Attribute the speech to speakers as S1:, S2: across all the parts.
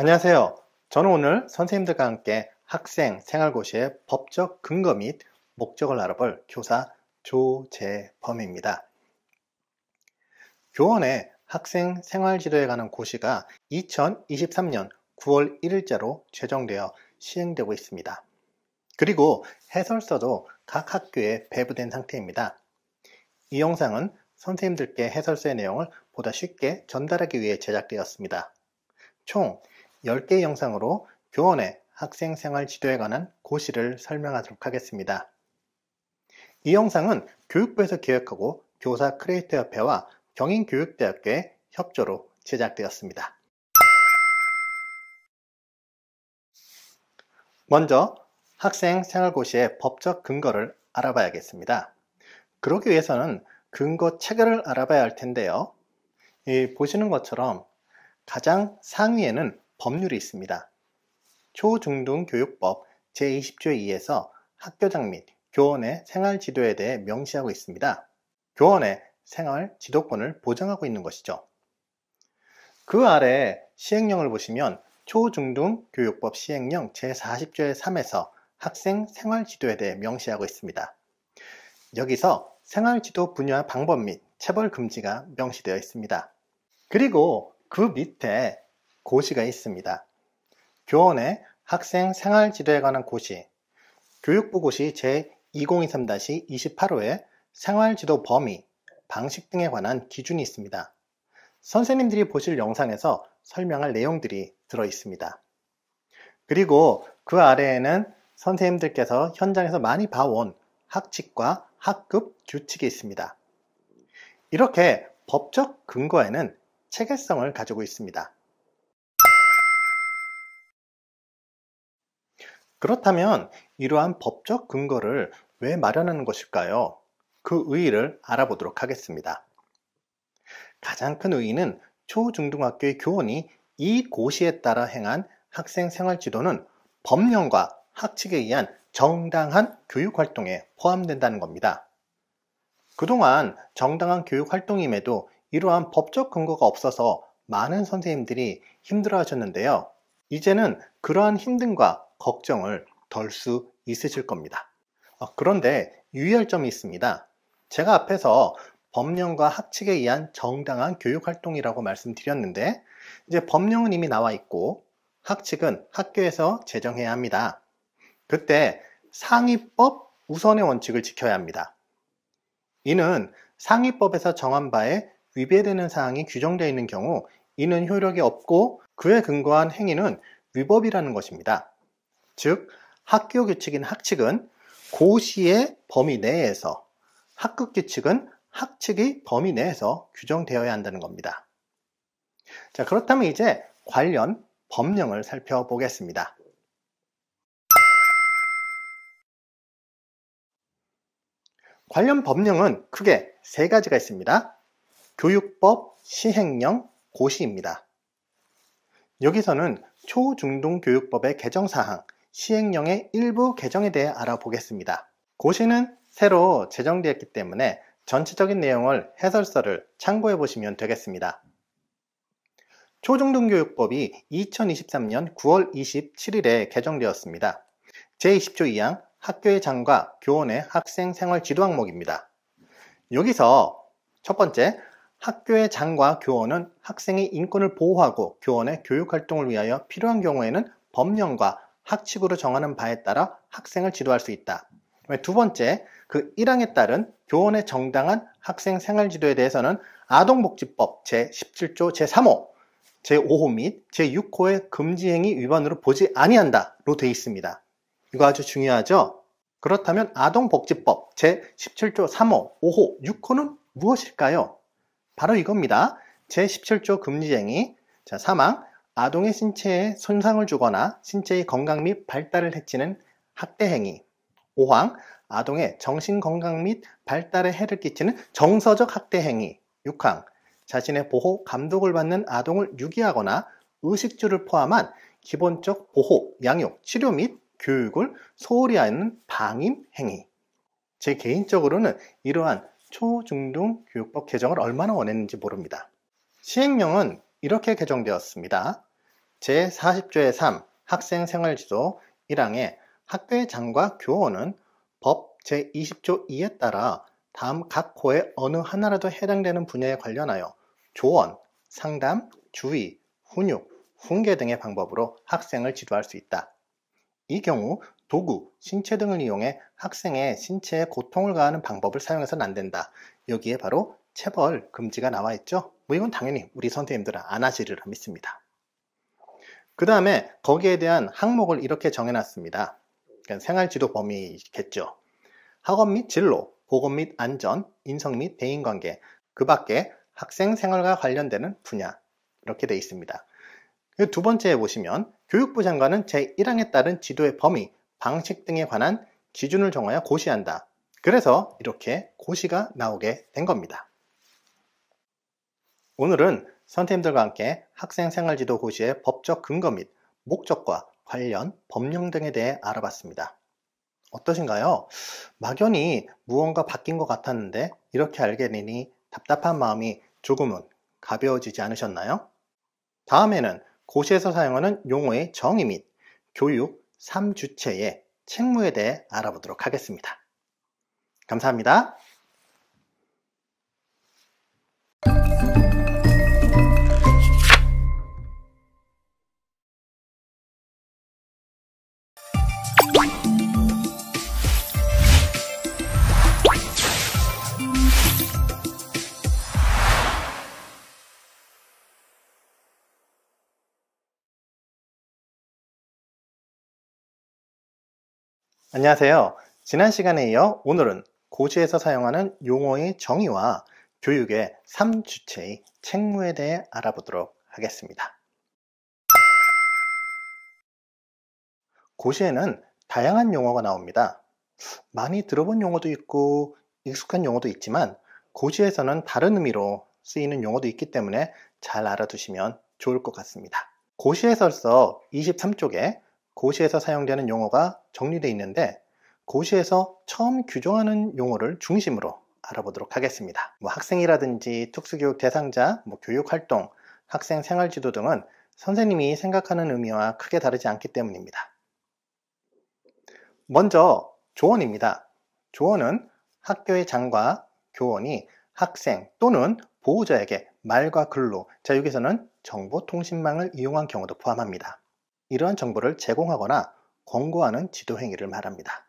S1: 안녕하세요. 저는 오늘 선생님들과 함께 학생 생활고시의 법적 근거 및 목적을 알아볼 교사 조재범입니다. 교원의 학생 생활지도에 관한 고시가 2023년 9월 1일자로 제정되어 시행되고 있습니다. 그리고 해설서도 각 학교에 배부된 상태입니다. 이 영상은 선생님들께 해설서의 내용을 보다 쉽게 전달하기 위해 제작되었습니다. 총1 0개 영상으로 교원의 학생 생활 지도에 관한 고시를 설명하도록 하겠습니다. 이 영상은 교육부에서 기획하고 교사 크리에이터 협회와 경인교육대학교의 협조로 제작되었습니다. 먼저 학생 생활고시의 법적 근거를 알아봐야겠습니다. 그러기 위해서는 근거 체계를 알아봐야 할 텐데요. 이 보시는 것처럼 가장 상위에는 법률이 있습니다. 초중등교육법 제20조 2에서 학교장 및 교원의 생활 지도에 대해 명시하고 있습니다. 교원의 생활 지도권을 보장하고 있는 것이죠. 그 아래 시행령을 보시면 초중등교육법 시행령 제40조의 3에서 학생 생활 지도에 대해 명시하고 있습니다. 여기서 생활 지도 분야 방법 및 체벌 금지가 명시되어 있습니다. 그리고 그 밑에 고시가 있습니다. 교원의 학생 생활 지도에 관한 고시, 교육부 고시 제2023-28호에 생활 지도 범위, 방식 등에 관한 기준이 있습니다. 선생님들이 보실 영상에서 설명할 내용들이 들어 있습니다. 그리고 그 아래에는 선생님들께서 현장에서 많이 봐온 학칙과 학급 규칙이 있습니다. 이렇게 법적 근거에는 체계성을 가지고 있습니다. 그렇다면 이러한 법적 근거를 왜 마련하는 것일까요? 그 의의를 알아보도록 하겠습니다. 가장 큰 의의는 초중등학교의 교원이 이 고시에 따라 행한 학생 생활 지도는 법령과 학칙에 의한 정당한 교육 활동에 포함된다는 겁니다. 그동안 정당한 교육 활동임에도 이러한 법적 근거가 없어서 많은 선생님들이 힘들어 하셨는데요. 이제는 그러한 힘듦과 걱정을 덜 수 있으실 겁니다. 어, 그런데 유의할 점이 있습니다. 제가 앞에서 법령과 학칙에 의한 정당한 교육활동이라고 말씀드렸는데 이제 법령은 이미 나와 있고 학칙은 학교에서 제정해야 합니다. 그때 상위법 우선의 원칙을 지켜야 합니다. 이는 상위법에서 정한 바에 위배되는 사항이 규정되어 있는 경우 이는 효력이 없고 그에 근거한 행위는 위법이라는 것입니다. 즉 학교 규칙인 학칙은 고시의 범위 내에서 학급 규칙은 학칙이 범위 내에서 규정되어야 한다는 겁니다. 자, 그렇다면 이제 관련 법령을 살펴보겠습니다. 관련 법령은 크게 세 가지가 있습니다. 교육법, 시행령, 고시입니다. 여기서는 초중등교육법의 개정사항, 시행령의 일부 개정에 대해 알아보겠습니다. 고시는 새로 제정되었기 때문에 전체적인 내용을 해설서를 참고해 보시면 되겠습니다. 초중등교육법이 2023년 9월 27일에 개정되었습니다. 제20조 2항 학교의 장과 교원의 학생 생활 지도 항목입니다. 여기서 첫 번째, 학교의 장과 교원은 학생의 인권을 보호하고 교원의 교육 활동을 위하여 필요한 경우에는 법령과 학칙으로 정하는 바에 따라 학생을 지도할 수 있다. 두 번째, 그 1항에 따른 교원의 정당한 학생 생활 지도에 대해서는 아동복지법 제17조 제3호, 제5호 및 제6호의 금지행위 위반으로 보지 아니한다로 되어 있습니다. 이거 아주 중요하죠? 그렇다면 아동복지법 제17조 3호, 5호, 6호는 무엇일까요? 바로 이겁니다. 제17조 금지행위, 자, 사망, 아동의 신체에 손상을 주거나 신체의 건강 및 발달을 해치는 학대 행위. 5항 아동의 정신 건강 및 발달에 해를 끼치는 정서적 학대 행위. 6항 자신의 보호 감독을 받는 아동을 유기하거나 의식주를 포함한 기본적 보호, 양육, 치료 및 교육을 소홀히 하는 방임 행위. 제 개인적으로는 이러한 초중등 교육법 개정을 얼마나 원했는지 모릅니다. 시행령은 이렇게 개정되었습니다. 제40조의 3 학생생활지도 1항에 학교의 장과 교원은 법 제20조 2에 따라 다음 각 호의 어느 하나라도 해당되는 분야에 관련하여 조언, 상담, 주의, 훈육, 훈계 등의 방법으로 학생을 지도할 수 있다. 이 경우 도구, 신체 등을 이용해 학생의 신체에 고통을 가하는 방법을 사용해서는 안 된다. 여기에 바로 체벌 금지가 나와 있죠? 뭐 이건 당연히 우리 선생님들은 안 하시리라 믿습니다. 그 다음에 거기에 대한 항목을 이렇게 정해놨습니다. 그러니까 생활지도 범위겠죠. 학업 및 진로, 보건 및 안전, 인성 및 대인관계, 그 밖에 학생 생활과 관련되는 분야 이렇게 되어 있습니다. 그 두 번째에 보시면 교육부 장관은 제1항에 따른 지도의 범위, 방식 등에 관한 기준을 정하여 고시한다. 그래서 이렇게 고시가 나오게 된 겁니다. 오늘은 선생님들과 함께 학생 생활지도 고시의 법적 근거 및 목적과 관련 법령 등에 대해 알아봤습니다. 어떠신가요? 막연히 무언가 바뀐 것 같았는데 이렇게 알게 되니 답답한 마음이 조금은 가벼워지지 않으셨나요? 다음에는 고시에서 사용하는 용어의 정의 및 교육 3주체의 책무에 대해 알아보도록 하겠습니다. 감사합니다. 안녕하세요. 지난 시간에 이어 오늘은 고시에서 사용하는 용어의 정의와 교육의 3주체의 책무에 대해 알아보도록 하겠습니다. 고시에는 다양한 용어가 나옵니다. 많이 들어본 용어도 있고 익숙한 용어도 있지만 고시에서는 다른 의미로 쓰이는 용어도 있기 때문에 잘 알아두시면 좋을 것 같습니다. 고시에서 서 23쪽에 고시에서 사용되는 용어가 정리되어 있는데 고시에서 처음 규정하는 용어를 중심으로 알아보도록 하겠습니다. 뭐 학생이라든지 특수교육 대상자, 뭐 교육활동, 학생 생활지도 등은 선생님이 생각하는 의미와 크게 다르지 않기 때문입니다. 먼저 조언입니다. 조언은 학교의 장과 교원이 학생 또는 보호자에게 말과 글로, 자 여기서는 정보통신망을 이용한 경우도 포함합니다. 이러한 정보를 제공하거나 권고하는 지도 행위를 말합니다.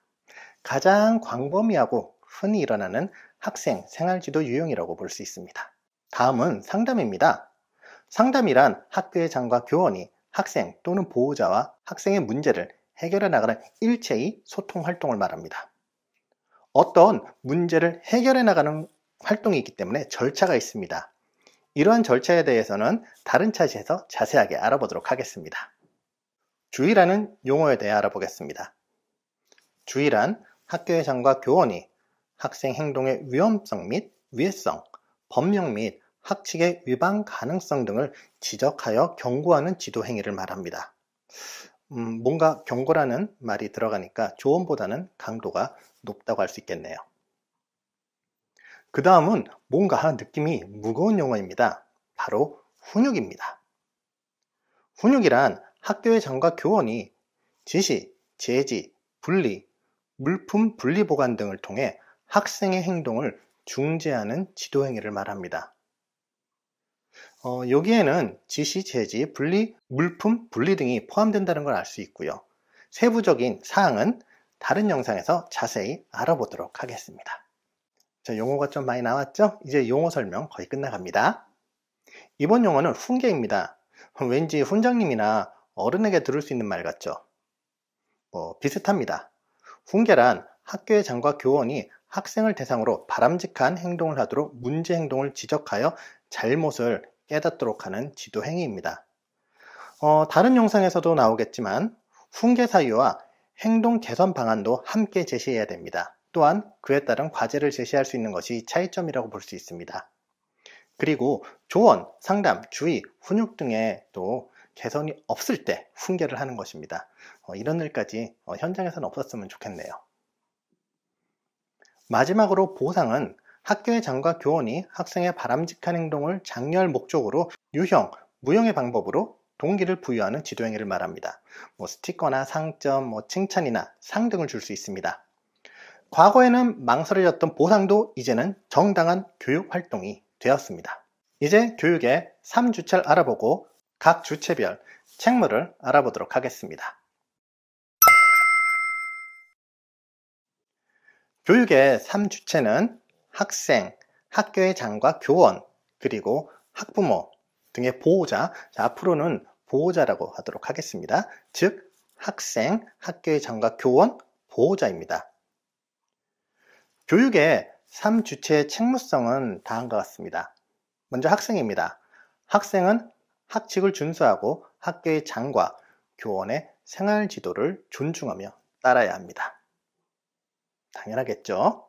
S1: 가장 광범위하고 흔히 일어나는 학생 생활지도 유형이라고 볼 수 있습니다. 다음은 상담입니다. 상담이란 학교의 장과 교원이 학생 또는 보호자와 학생의 문제를 해결해 나가는 일체의 소통 활동을 말합니다. 어떤 문제를 해결해 나가는 활동이 있기 때문에 절차가 있습니다. 이러한 절차에 대해서는 다른 차시에서 자세하게 알아보도록 하겠습니다. 주의라는 용어에 대해 알아보겠습니다. 주의란 학교회장과 교원이 학생 행동의 위험성 및 위해성, 법령 및 학칙의 위반 가능성 등을 지적하여 경고하는 지도 행위를 말합니다. 음, 뭔가 경고라는 말이 들어가니까 조언보다는 강도가 높다고 할 수 있겠네요. 그 다음은 뭔가 느낌이 무거운 용어입니다. 바로 훈육입니다. 훈육이란 학교의 장과 교원이 지시, 제지, 분리, 물품 분리 보관 등을 통해 학생의 행동을 중재하는 지도 행위를 말합니다. 어, 여기에는 지시, 제지, 분리, 물품 분리 등이 포함된다는 걸 알 수 있고요. 세부적인 사항은 다른 영상에서 자세히 알아보도록 하겠습니다. 자, 용어가 좀 많이 나왔죠? 이제 용어 설명 거의 끝나갑니다. 이번 용어는 훈계입니다. 왠지 훈장님이나 어른에게 들을 수 있는 말 같죠? 뭐, 비슷합니다. 훈계란 학교의 장과 교원이 학생을 대상으로 바람직한 행동을 하도록 문제 행동을 지적하여 잘못을 깨닫도록 하는 지도 행위입니다. 어, 다른 영상에서도 나오겠지만 훈계 사유와 행동 개선 방안도 함께 제시해야 됩니다. 또한 그에 따른 과제를 제시할 수 있는 것이 차이점이라고 볼 수 있습니다. 그리고 조언, 상담, 주의, 훈육 등에도 개선이 없을 때 훈계를 하는 것입니다. 어, 이런 일까지 어, 현장에서는 없었으면 좋겠네요. 마지막으로 보상은 학교의 장과 교원이 학생의 바람직한 행동을 장려할 목적으로 유형, 무형의 방법으로 동기를 부여하는 지도행위를 말합니다. 뭐 스티커나 상점, 뭐 칭찬이나 상 등을 줄 수 있습니다. 과거에는 망설여졌던 보상도 이제는 정당한 교육 활동이 되었습니다. 이제 교육의 3주체를 알아보고 각 주체별 책물을 알아보도록 하겠습니다. 교육의 3주체는 학생, 학교의 장과 교원, 그리고 학부모 등의 보호자, 자, 앞으로는 보호자라고 하도록 하겠습니다. 즉, 학생, 학교의 장과 교원, 보호자입니다. 교육의 3주체의 책무성은 다음과 같습니다. 먼저 학생입니다. 학생은 학칙을 준수하고 학교의 장과 교원의 생활 지도를 존중하며 따라야 합니다. 당연하겠죠?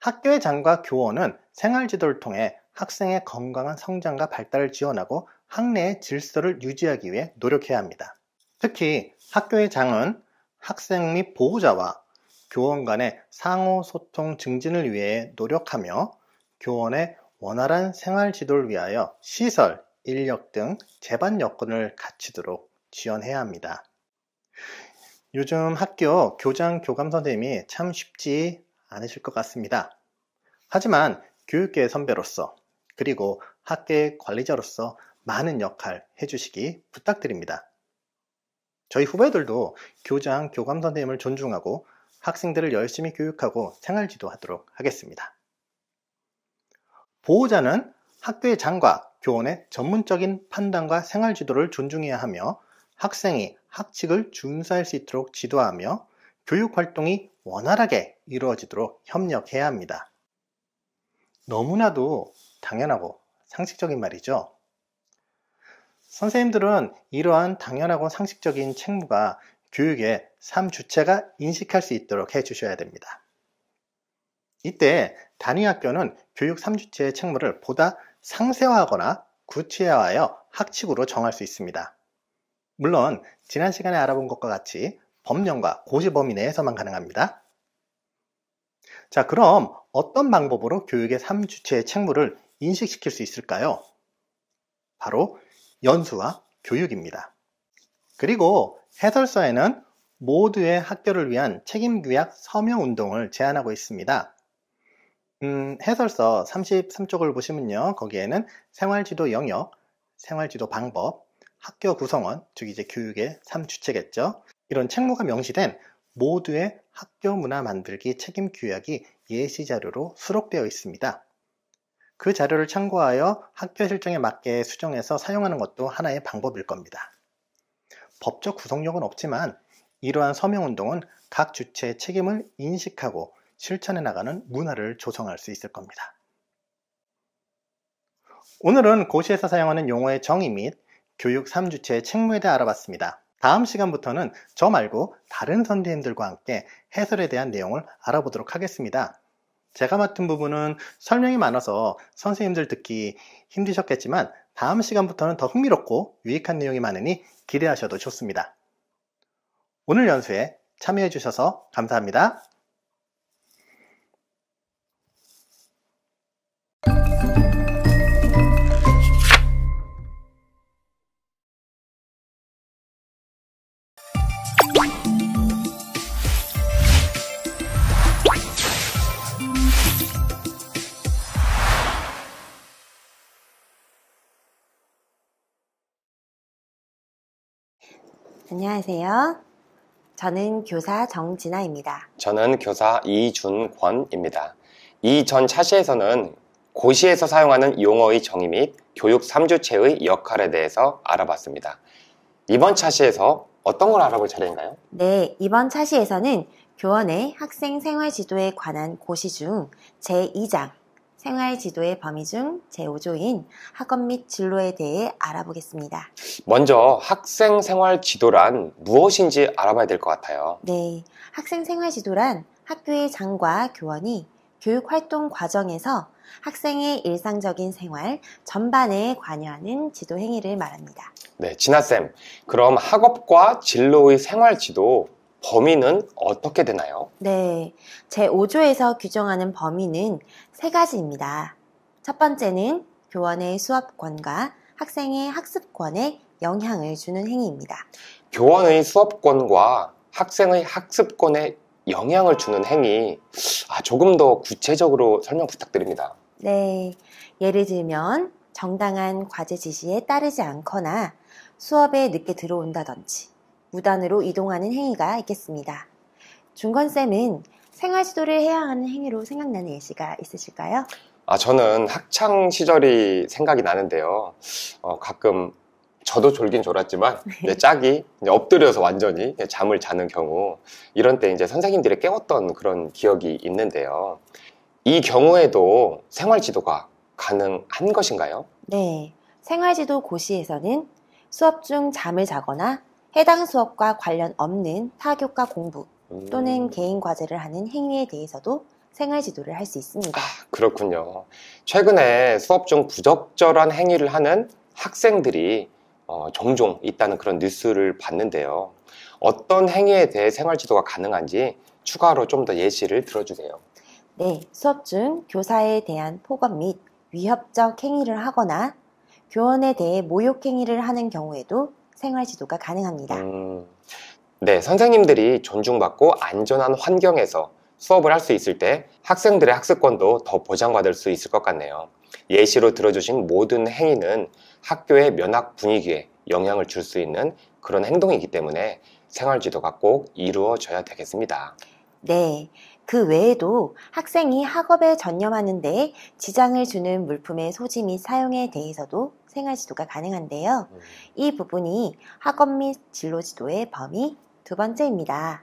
S1: 학교의 장과 교원은 생활 지도를 통해 학생의 건강한 성장과 발달을 지원하고 학내의 질서를 유지하기 위해 노력해야 합니다. 특히 학교의 장은 학생 및 보호자와 교원 간의 상호 소통 증진을 위해 노력하며 교원의 원활한 생활 지도를 위하여 시설, 인력 등 제반 여건을 갖추도록 지원해야 합니다. 요즘 학교 교장, 교감 선생님이 참 쉽지 않으실 것 같습니다. 하지만 교육계 선배로서 그리고 학계 관리자로서 많은 역할 해주시기 부탁드립니다. 저희 후배들도 교장, 교감 선생님을 존중하고 학생들을 열심히 교육하고 생활 지도하도록 하겠습니다. 보호자는 학교의 장과 교원의 전문적인 판단과 생활 지도를 존중해야 하며 학생이 학칙을 준수할 수 있도록 지도하며 교육 활동이 원활하게 이루어지도록 협력해야 합니다. 너무나도 당연하고 상식적인 말이죠. 선생님들은 이러한 당연하고 상식적인 책무가 교육의 3주체가 인식할 수 있도록 해주셔야 됩니다. 이때 단위 학교는 교육 3주체의 책무를 보다 상세화하거나 구체화하여 학칙으로 정할 수 있습니다. 물론 지난 시간에 알아본 것과 같이 법령과 고시 범위 내에서만 가능합니다. 자, 그럼 어떤 방법으로 교육의 3주체의 책무를 인식시킬 수 있을까요? 바로 연수와 교육입니다. 그리고 해설서에는 모두의 학교를 위한 책임규약 서명운동을 제안하고 있습니다. 음, 해설서 33쪽을 보시면요. 거기에는 생활지도 영역, 생활지도 방법, 학교 구성원, 즉 이제 교육의 3주체겠죠. 이런 책무가 명시된 모두의 학교 문화 만들기 책임 규약이 예시 자료로 수록되어 있습니다. 그 자료를 참고하여 학교 실정에 맞게 수정해서 사용하는 것도 하나의 방법일 겁니다. 법적 구속력은 없지만 이러한 서명 운동은 각 주체의 책임을 인식하고 실천해 나가는 문화를 조성할 수 있을 겁니다. 오늘은 고시에서 사용하는 용어의 정의 및 교육 3주체의 책무에 대해 알아봤습니다. 다음 시간부터는 저 말고 다른 선생님들과 함께 해설에 대한 내용을 알아보도록 하겠습니다. 제가 맡은 부분은 설명이 많아서 선생님들 듣기 힘드셨겠지만 다음 시간부터는 더 흥미롭고 유익한 내용이 많으니 기대하셔도 좋습니다. 오늘 연수에 참여해주셔서 감사합니다.
S2: 안녕하세요. 저는 교사 정진아입니다.
S3: 저는 교사 이준권입니다. 이 전 차시에서는 고시에서 사용하는 용어의 정의 및 교육 3주체의 역할에 대해서 알아봤습니다. 이번 차시에서 어떤 걸 알아볼 차례인가요?
S2: 네, 이번 차시에서는 교원의 학생 생활 지도에 관한 고시 중 제2장 생활 지도의 범위 중 제5조인 학업 및 진로에 대해 알아보겠습니다.
S3: 먼저 학생 생활 지도란 무엇인지 알아봐야 될 것 같아요.
S2: 네. 학생 생활 지도란 학교의 장과 교원이 교육 활동 과정에서 학생의 일상적인 생활 전반에 관여하는 지도 행위를 말합니다.
S3: 네, 진아쌤. 그럼 학업과 진로의 생활 지도 범위는 어떻게 되나요?
S2: 네. 제5조에서 규정하는 범위는 세 가지입니다. 첫 번째는 교원의 수업권과 학생의 학습권에 영향을 주는 행위입니다.
S3: 교원의 수업권과 학생의 학습권에 영향을 주는 행위, 아, 조금 더 구체적으로 설명 부탁드립니다.
S2: 네. 예를 들면, 정당한 과제 지시에 따르지 않거나 수업에 늦게 들어온다든지, 무단으로 이동하는 행위가 있겠습니다. 중건쌤은 생활 지도를 해야 하는 행위로 생각나는 예시가 있으실까요?
S3: 아, 저는 학창 시절이 생각이 나는데요. 어, 가끔 저도 졸긴 졸았지만 이제 네. 네, 짝이 이제 엎드려서 완전히 네, 잠을 자는 경우 이런 때 이제 선생님들이 깨웠던 그런 기억이 있는데요. 이 경우에도 생활 지도가 가능한 것인가요?
S2: 네. 생활 지도 고시에서는 수업 중 잠을 자거나 해당 수업과 관련 없는 타교과 공부
S3: 음. 또는
S2: 개인 과제를 하는 행위에 대해서도 생활 지도를 할 수 있습니다.
S3: 그렇군요. 최근에 수업 중 부적절한 행위를 하는 학생들이 어, 종종 있다는 그런 뉴스를 봤는데요. 어떤 행위에 대해 생활 지도가 가능한지 추가로 좀 더 예시를 들어주세요.
S2: 네, 수업 중 교사에 대한 폭언 및 위협적 행위를 하거나 교원에 대해 모욕 행위를 하는 경우에도 생활 지도가 가능합니다.
S3: 음, 네, 선생님들이 존중받고 안전한 환경에서 수업을 할 수 있을 때 학생들의 학습권도 더 보장받을 수 있을 것 같네요. 예시로 들어주신 모든 행위는 학교의 면학 분위기에 영향을 줄 수 있는 그런 행동이기 때문에 생활 지도가 꼭 이루어져야 되겠습니다.
S2: 네. 그 외에도 학생이 학업에 전념하는데 지장을 주는 물품의 소지 및 사용에 대해서도 생활 지도가 가능한데요. 음. 이 부분이 학업 및 진로 지도의 범위 두 번째입니다.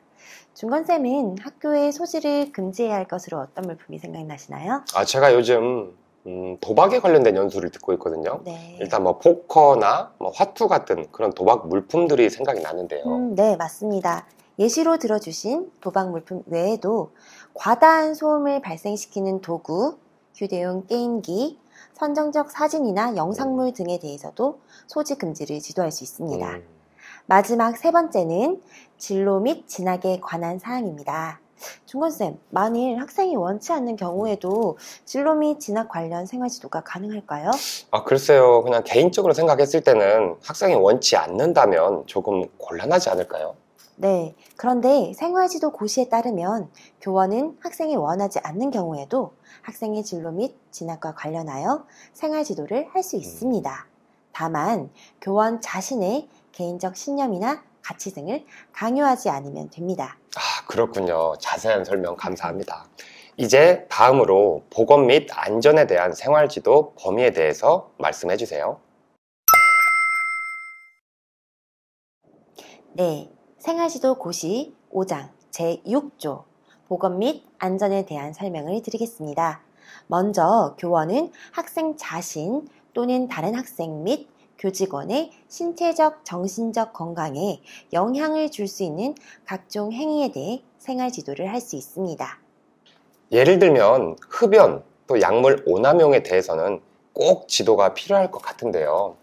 S2: 중건쌤은 학교의 소지를 금지해야 할 것으로 어떤 물품이 생각나시나요?
S3: 아, 제가 요즘 음, 도박에 관련된 연수를 듣고 있거든요. 네. 일단 뭐 포커나 뭐 화투 같은 그런 도박 물품들이 생각이 나는데요.
S2: 음, 네, 맞습니다. 예시로 들어주신 도박 물품 외에도 과다한 소음을 발생시키는 도구, 휴대용 게임기, 선정적 사진이나 영상물 등에 대해서도 소지 금지를 지도할 수 있습니다. 음. 마지막 세 번째는 진로 및 진학에 관한 사항입니다. 중건쌤, 만일 학생이 원치 않는 경우에도 진로 및 진학 관련 생활 지도가 가능할까요?
S3: 아, 글쎄요. 그냥 개인적으로 생각했을 때는 학생이 원치 않는다면 조금 곤란하지 않을까요?
S2: 네. 그런데 생활지도 고시에 따르면 교원은 학생이 원하지 않는 경우에도 학생의 진로 및 진학과 관련하여 생활지도를 할 수 있습니다. 다만 교원 자신의 개인적 신념이나 가치 등을 강요하지 않으면 됩니다.
S3: 아, 그렇군요. 자세한 설명 감사합니다. 이제 다음으로 보건 및 안전에 대한 생활지도 범위에 대해서 말씀해 주세요.
S2: 네. 생활지도 고시 5장 제6조 보건 및 안전에 대한 설명을 드리겠습니다. 먼저 교원은 학생 자신 또는 다른 학생 및 교직원의 신체적, 정신적 건강에 영향을 줄 수 있는 각종 행위에 대해 생활 지도를 할 수 있습니다.
S3: 예를 들면 흡연 또 약물 오남용에 대해서는 꼭 지도가 필요할 것 같은데요.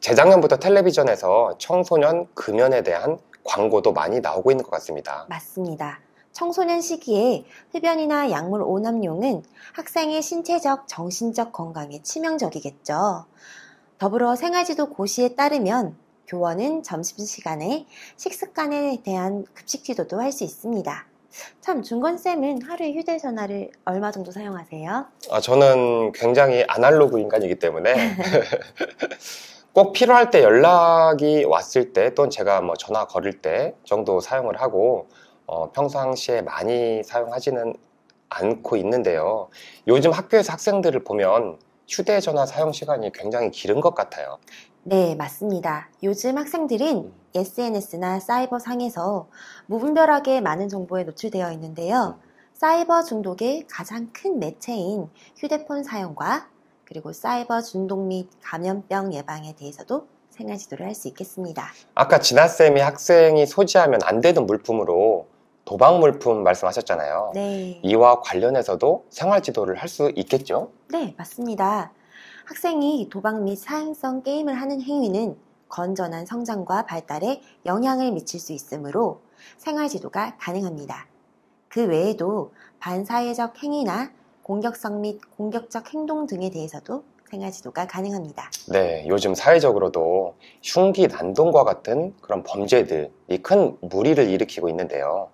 S3: 재작년부터 텔레비전에서 청소년 금연에 대한 광고도 많이 나오고 있는 것 같습니다.
S2: 맞습니다. 청소년 시기에 흡연이나 약물 오남용은 학생의 신체적, 정신적 건강에 치명적이겠죠. 더불어 생활지도 고시에 따르면 교원은 점심시간에 식습관에 대한 급식 지도도 할 수 있습니다. 참 중건쌤은 하루에 휴대전화를 얼마 정도 사용하세요?
S3: 아, 저는 굉장히 아날로그 인간이기 때문에 꼭 필요할 때 연락이 왔을 때 또는 제가 뭐 전화 걸을 때 정도 사용을 하고 어, 평상시에 많이 사용하지는 않고 있는데요. 요즘 학교에서 학생들을 보면 휴대전화 사용 시간이 굉장히 길은 것 같아요.
S2: 네, 맞습니다. 요즘 학생들은 음. SNS나 사이버 상에서 무분별하게 많은 정보에 노출되어 있는데요. 사이버 중독의 가장 큰 매체인 휴대폰 사용과 그리고 사이버 중독 및 감염병 예방에 대해서도 생활 지도를 할 수 있겠습니다.
S3: 아까 진아쌤이 학생이 소지하면 안 되는 물품으로 도박 물품 말씀하셨잖아요. 네. 이와 관련해서도 생활 지도를 할 수 있겠죠?
S2: 네, 맞습니다. 학생이 도박 및 사행성 게임을 하는 행위는 건전한 성장과 발달에 영향을 미칠 수 있으므로 생활 지도가 가능합니다. 그 외에도 반사회적 행위나 공격성 및 공격적 행동 등에 대해서도 생활 지도가 가능합니다.
S3: 네, 요즘 사회적으로도 흉기 난동과 같은 그런 범죄들이 큰 무리를 일으키고 있는데요.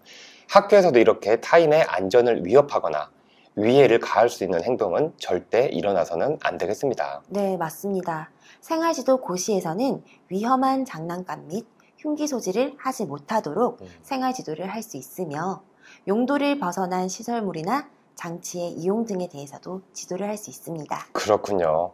S3: 학교에서도 이렇게 타인의 안전을 위협하거나 위해를 가할 수 있는 행동은 절대 일어나서는 안 되겠습니다.
S2: 네, 맞습니다. 생활 지도 고시에서는 위험한 장난감 및 흉기 소지를 하지 못하도록 음. 생활 지도를 할 수 있으며 용도를 벗어난 시설물이나 장치의 이용 등에 대해서도 지도를 할 수 있습니다.
S3: 그렇군요.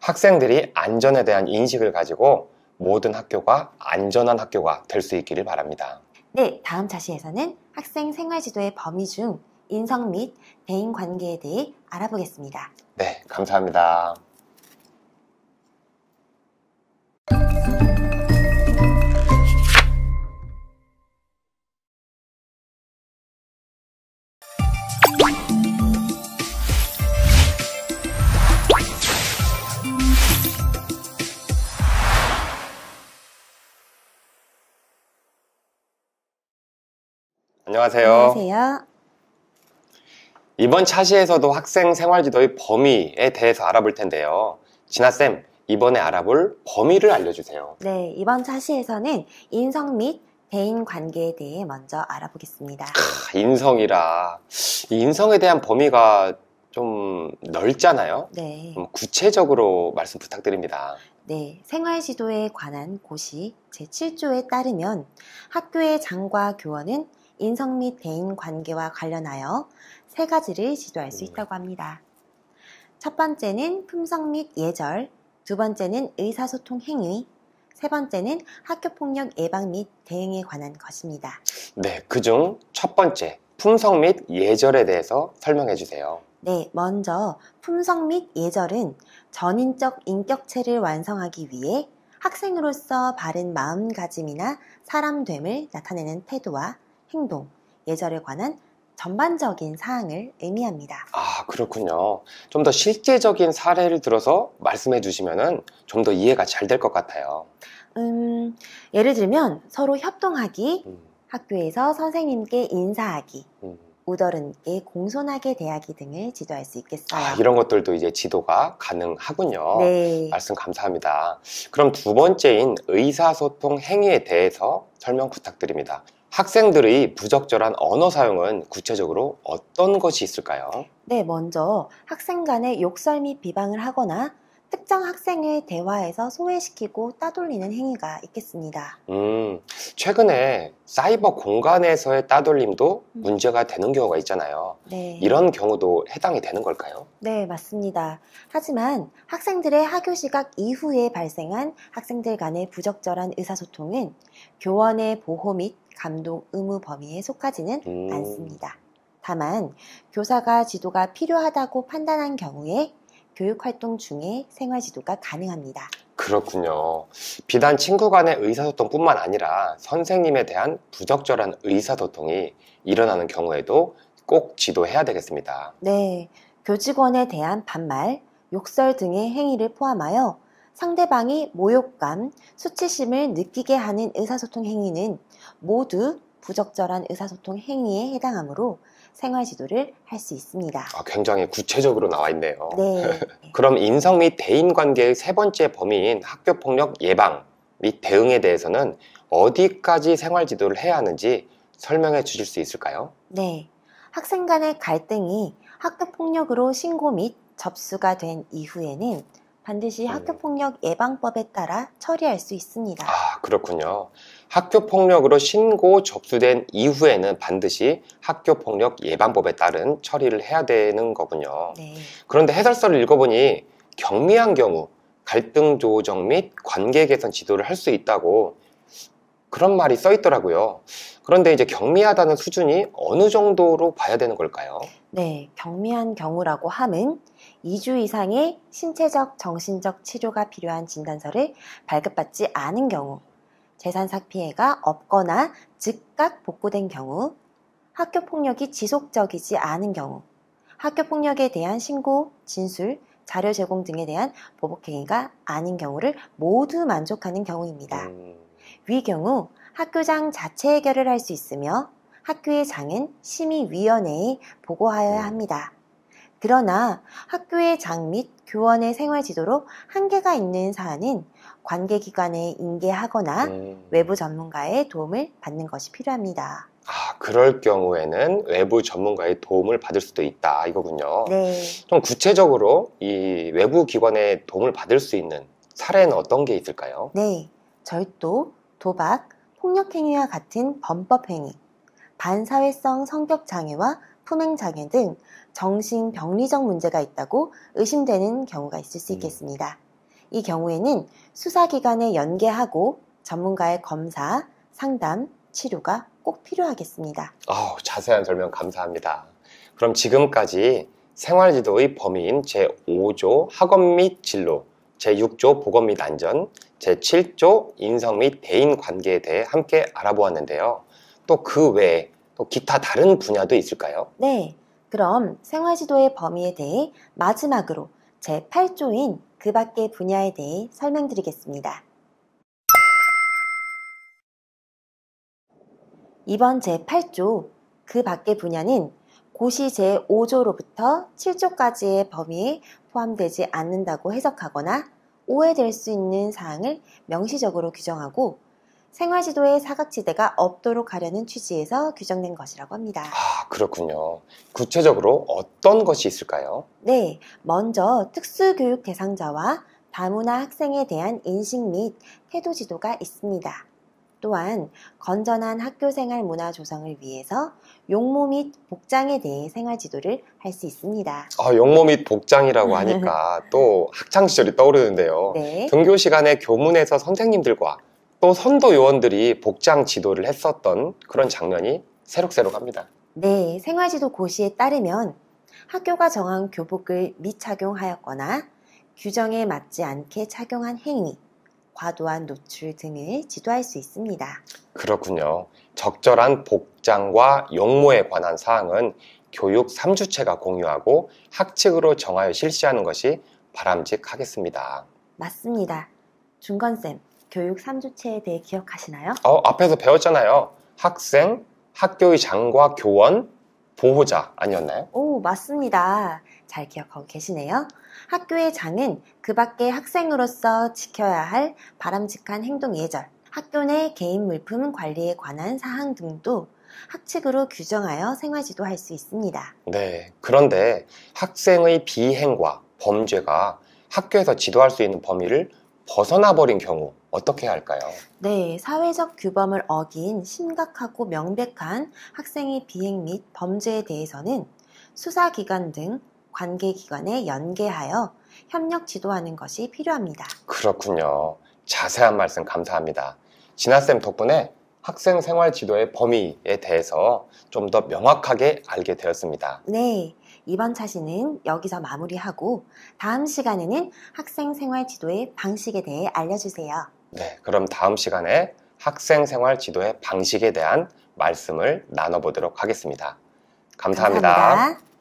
S3: 학생들이 안전에 대한 인식을 가지고 모든 학교가 안전한 학교가 될 수 있기를 바랍니다.
S2: 네, 다음 자시에서는 학생 생활 지도의 범위 중 인성 및 대인 관계에 대해 알아보겠습니다.
S3: 네, 감사합니다. 안녕하세요. 안녕하세요. 이번 차시에서도 학생 생활지도의 범위에 대해서 알아볼 텐데요. 진아쌤, 이번에 알아볼 범위를 알려주세요.
S2: 네, 이번 차시에서는 인성 및 대인 관계에 대해 먼저 알아보겠습니다.
S3: 크, 인성이라. 인성에 대한 범위가 좀 넓잖아요. 네. 구체적으로 말씀 부탁드립니다.
S2: 네, 생활 지도에 관한 고시 제7조에 따르면 학교의 장과 교원은 인성 및 대인 관계와 관련하여 세 가지를 지도할 수 네. 있다고 합니다. 첫 번째는 품성 및 예절, 두 번째는 의사소통 행위, 세 번째는 학교폭력 예방 및 대응에 관한 것입니다.
S3: 네, 그중 첫 번째, 품성 및 예절에 대해서 설명해 주세요.
S2: 네, 먼저 품성 및 예절은 전인적 인격체를 완성하기 위해 학생으로서 바른 마음가짐이나 사람됨을 나타내는 태도와 행동, 예절에 관한 전반적인 사항을 의미합니다.
S3: 아, 그렇군요. 좀 더 실제적인 사례를 들어서 말씀해 주시면 좀 더 이해가 잘 될 것 같아요.
S2: 음, 예를 들면 서로 협동하기, 음. 학교에서 선생님께 인사하기, 음. 우더른께 공손하게 대하기 등을 지도할 수 있겠어요. 아, 이런
S3: 것들도 이제 지도가 가능하군요. 네. 말씀 감사합니다. 그럼 두 번째인 의사소통 행위에 대해서 설명 부탁드립니다. 학생들의 부적절한 언어 사용은 구체적으로 어떤 것이 있을까요?
S2: 네, 먼저 학생 간의 욕설 및 비방을 하거나 특정 학생을 대화에서 소외시키고 따돌리는 행위가 있겠습니다.
S3: 음, 최근에 사이버 공간에서의 따돌림도 음. 문제가 되는 경우가 있잖아요.
S2: 네. 이런
S3: 경우도 해당이 되는 걸까요?
S2: 네, 맞습니다. 하지만 학생들의 학교 시각 이후에 발생한 학생들 간의 부적절한 의사소통은 교원의 보호 및 감독 의무 범위에 속하지는 음. 않습니다. 다만 교사가 지도가 필요하다고 판단한 경우에 교육활동 중에 생활지도가 가능합니다.
S3: 그렇군요. 비단 친구 간의 의사소통뿐만 아니라 선생님에 대한 부적절한 의사소통이 일어나는 경우에도 꼭 지도해야 되겠습니다.
S2: 네. 교직원에 대한 반말, 욕설 등의 행위를 포함하여 상대방이 모욕감, 수치심을 느끼게 하는 의사소통 행위는 모두 부적절한 의사소통 행위에 해당하므로 생활 지도를 할 수 있습니다. 아,
S3: 굉장히 구체적으로 나와 있네요. 네. 그럼 인성 및 대인 관계의 세 번째 범위인 학교 폭력 예방 및 대응에 대해서는 어디까지 생활 지도를 해야 하는지 설명해 주실 수 있을까요?
S2: 네. 학생 간의 갈등이 학교 폭력으로 신고 및 접수가 된 이후에는 반드시 음. 학교폭력 예방법에 따라 처리할 수 있습니다. 아,
S3: 그렇군요. 학교폭력으로 신고 접수된 이후에는 반드시 학교폭력 예방법에 따른 처리를 해야 되는 거군요. 네. 그런데 해설서를 읽어보니 경미한 경우 갈등 조정 및 관계 개선 지도를 할 수 있다고 그런 말이 써 있더라고요. 그런데 이제 경미하다는 수준이 어느 정도로 봐야 되는 걸까요?
S2: 네, 경미한 경우라고 함은 2주 이상의 신체적, 정신적 치료가 필요한 진단서를 발급받지 않은 경우, 재산상 피해가 없거나 즉각 복구된 경우, 학교 폭력이 지속적이지 않은 경우, 학교 폭력에 대한 신고, 진술, 자료 제공 등에 대한 보복행위가 아닌 경우를 모두 만족하는 경우입니다. 음. 위 경우 학교장 자체 해결을 할 수 있으며 학교의 장은 심의위원회에 보고하여야 음. 합니다. 그러나 학교의 장 및 교원의 생활 지도로 한계가 있는 사안은 관계기관에 인계하거나 음. 외부 전문가의 도움을 받는 것이 필요합니다.
S3: 아, 그럴 경우에는 외부 전문가의 도움을 받을 수도 있다 이거군요. 네. 좀 구체적으로 이 외부 기관의 도움을 받을 수 있는 사례는 어떤 게 있을까요?
S2: 네. 절도, 도박, 폭력행위와 같은 범법행위, 반사회성 성격장애와 품행장애 등 정신병리적 문제가 있다고 의심되는 경우가 있을 수 음. 있겠습니다. 이 경우에는 수사기관에 연계하고 전문가의 검사, 상담, 치료가 꼭 필요하겠습니다.
S3: 어, 자세한 설명 감사합니다. 그럼 지금까지 생활지도의 범위인 제5조 학업 및 진로, 제6조 보건 및 안전, 제7조 인성 및 대인 관계에 대해 함께 알아보았는데요. 또 그 외에 또 기타 다른 분야도 있을까요?
S2: 네. 그럼 생활지도의 범위에 대해 마지막으로 제8조인 그 밖의 분야에 대해 설명드리겠습니다. 이번 제8조 그 밖의 분야는 고시 제5조로부터 7조까지의 범위에 포함되지 않는다고 해석하거나 오해될 수 있는 사항을 명시적으로 규정하고 생활지도에 사각지대가 없도록 하려는 취지에서 규정된 것이라고 합니다. 아,
S3: 그렇군요. 구체적으로 어떤 것이 있을까요?
S2: 네, 먼저 특수교육 대상자와 다문화 학생에 대한 인식 및 태도 지도가 있습니다. 또한 건전한 학교 생활 문화 조성을 위해서 용모 및 복장에 대해 생활 지도를 할 수 있습니다.
S3: 아, 용모 및 복장이라고 하니까 또 학창 시절이 떠오르는데요. 네. 등교 시간에 교문에서 선생님들과 또 선도 요원들이 복장 지도를 했었던 그런 장면이 새록새록합니다.
S2: 네, 생활지도 고시에 따르면 학교가 정한 교복을 미착용하였거나 규정에 맞지 않게 착용한 행위, 과도한 노출 등을 지도할 수 있습니다.
S3: 그렇군요. 적절한 복장과 용모에 관한 사항은 교육 3주체가 공유하고 학칙으로 정하여 실시하는 것이 바람직하겠습니다.
S2: 맞습니다. 중건쌤, 교육 3주체에 대해 기억하시나요?
S3: 어, 앞에서 배웠잖아요. 학생, 학교의 장과 교원, 보호자 아니었나요?
S2: 오, 맞습니다. 잘 기억하고 계시네요. 학교의 장은 그 밖에 학생으로서 지켜야 할 바람직한 행동 예절, 학교 내 개인 물품 관리에 관한 사항 등도 학칙으로 규정하여 생활 지도할 수 있습니다.
S3: 네. 그런데 학생의 비행과 범죄가 학교에서 지도할 수 있는 범위를 벗어나버린 경우 어떻게 할까요?
S2: 네, 사회적 규범을 어긴 심각하고 명백한 학생의 비행 및 범죄에 대해서는 수사기관 등 관계기관에 연계하여 협력 지도하는 것이 필요합니다.
S3: 그렇군요. 자세한 말씀 감사합니다. 진아쌤 덕분에 학생 생활 지도의 범위에 대해서 좀 더 명확하게 알게 되었습니다.
S2: 네. 이번 차시는 여기서 마무리하고 다음 시간에는 학생 생활 지도의 방식에 대해 알려주세요.
S3: 네, 그럼 다음 시간에 학생 생활 지도의 방식에 대한 말씀을 나눠보도록 하겠습니다 감사합니다. 감사합니다.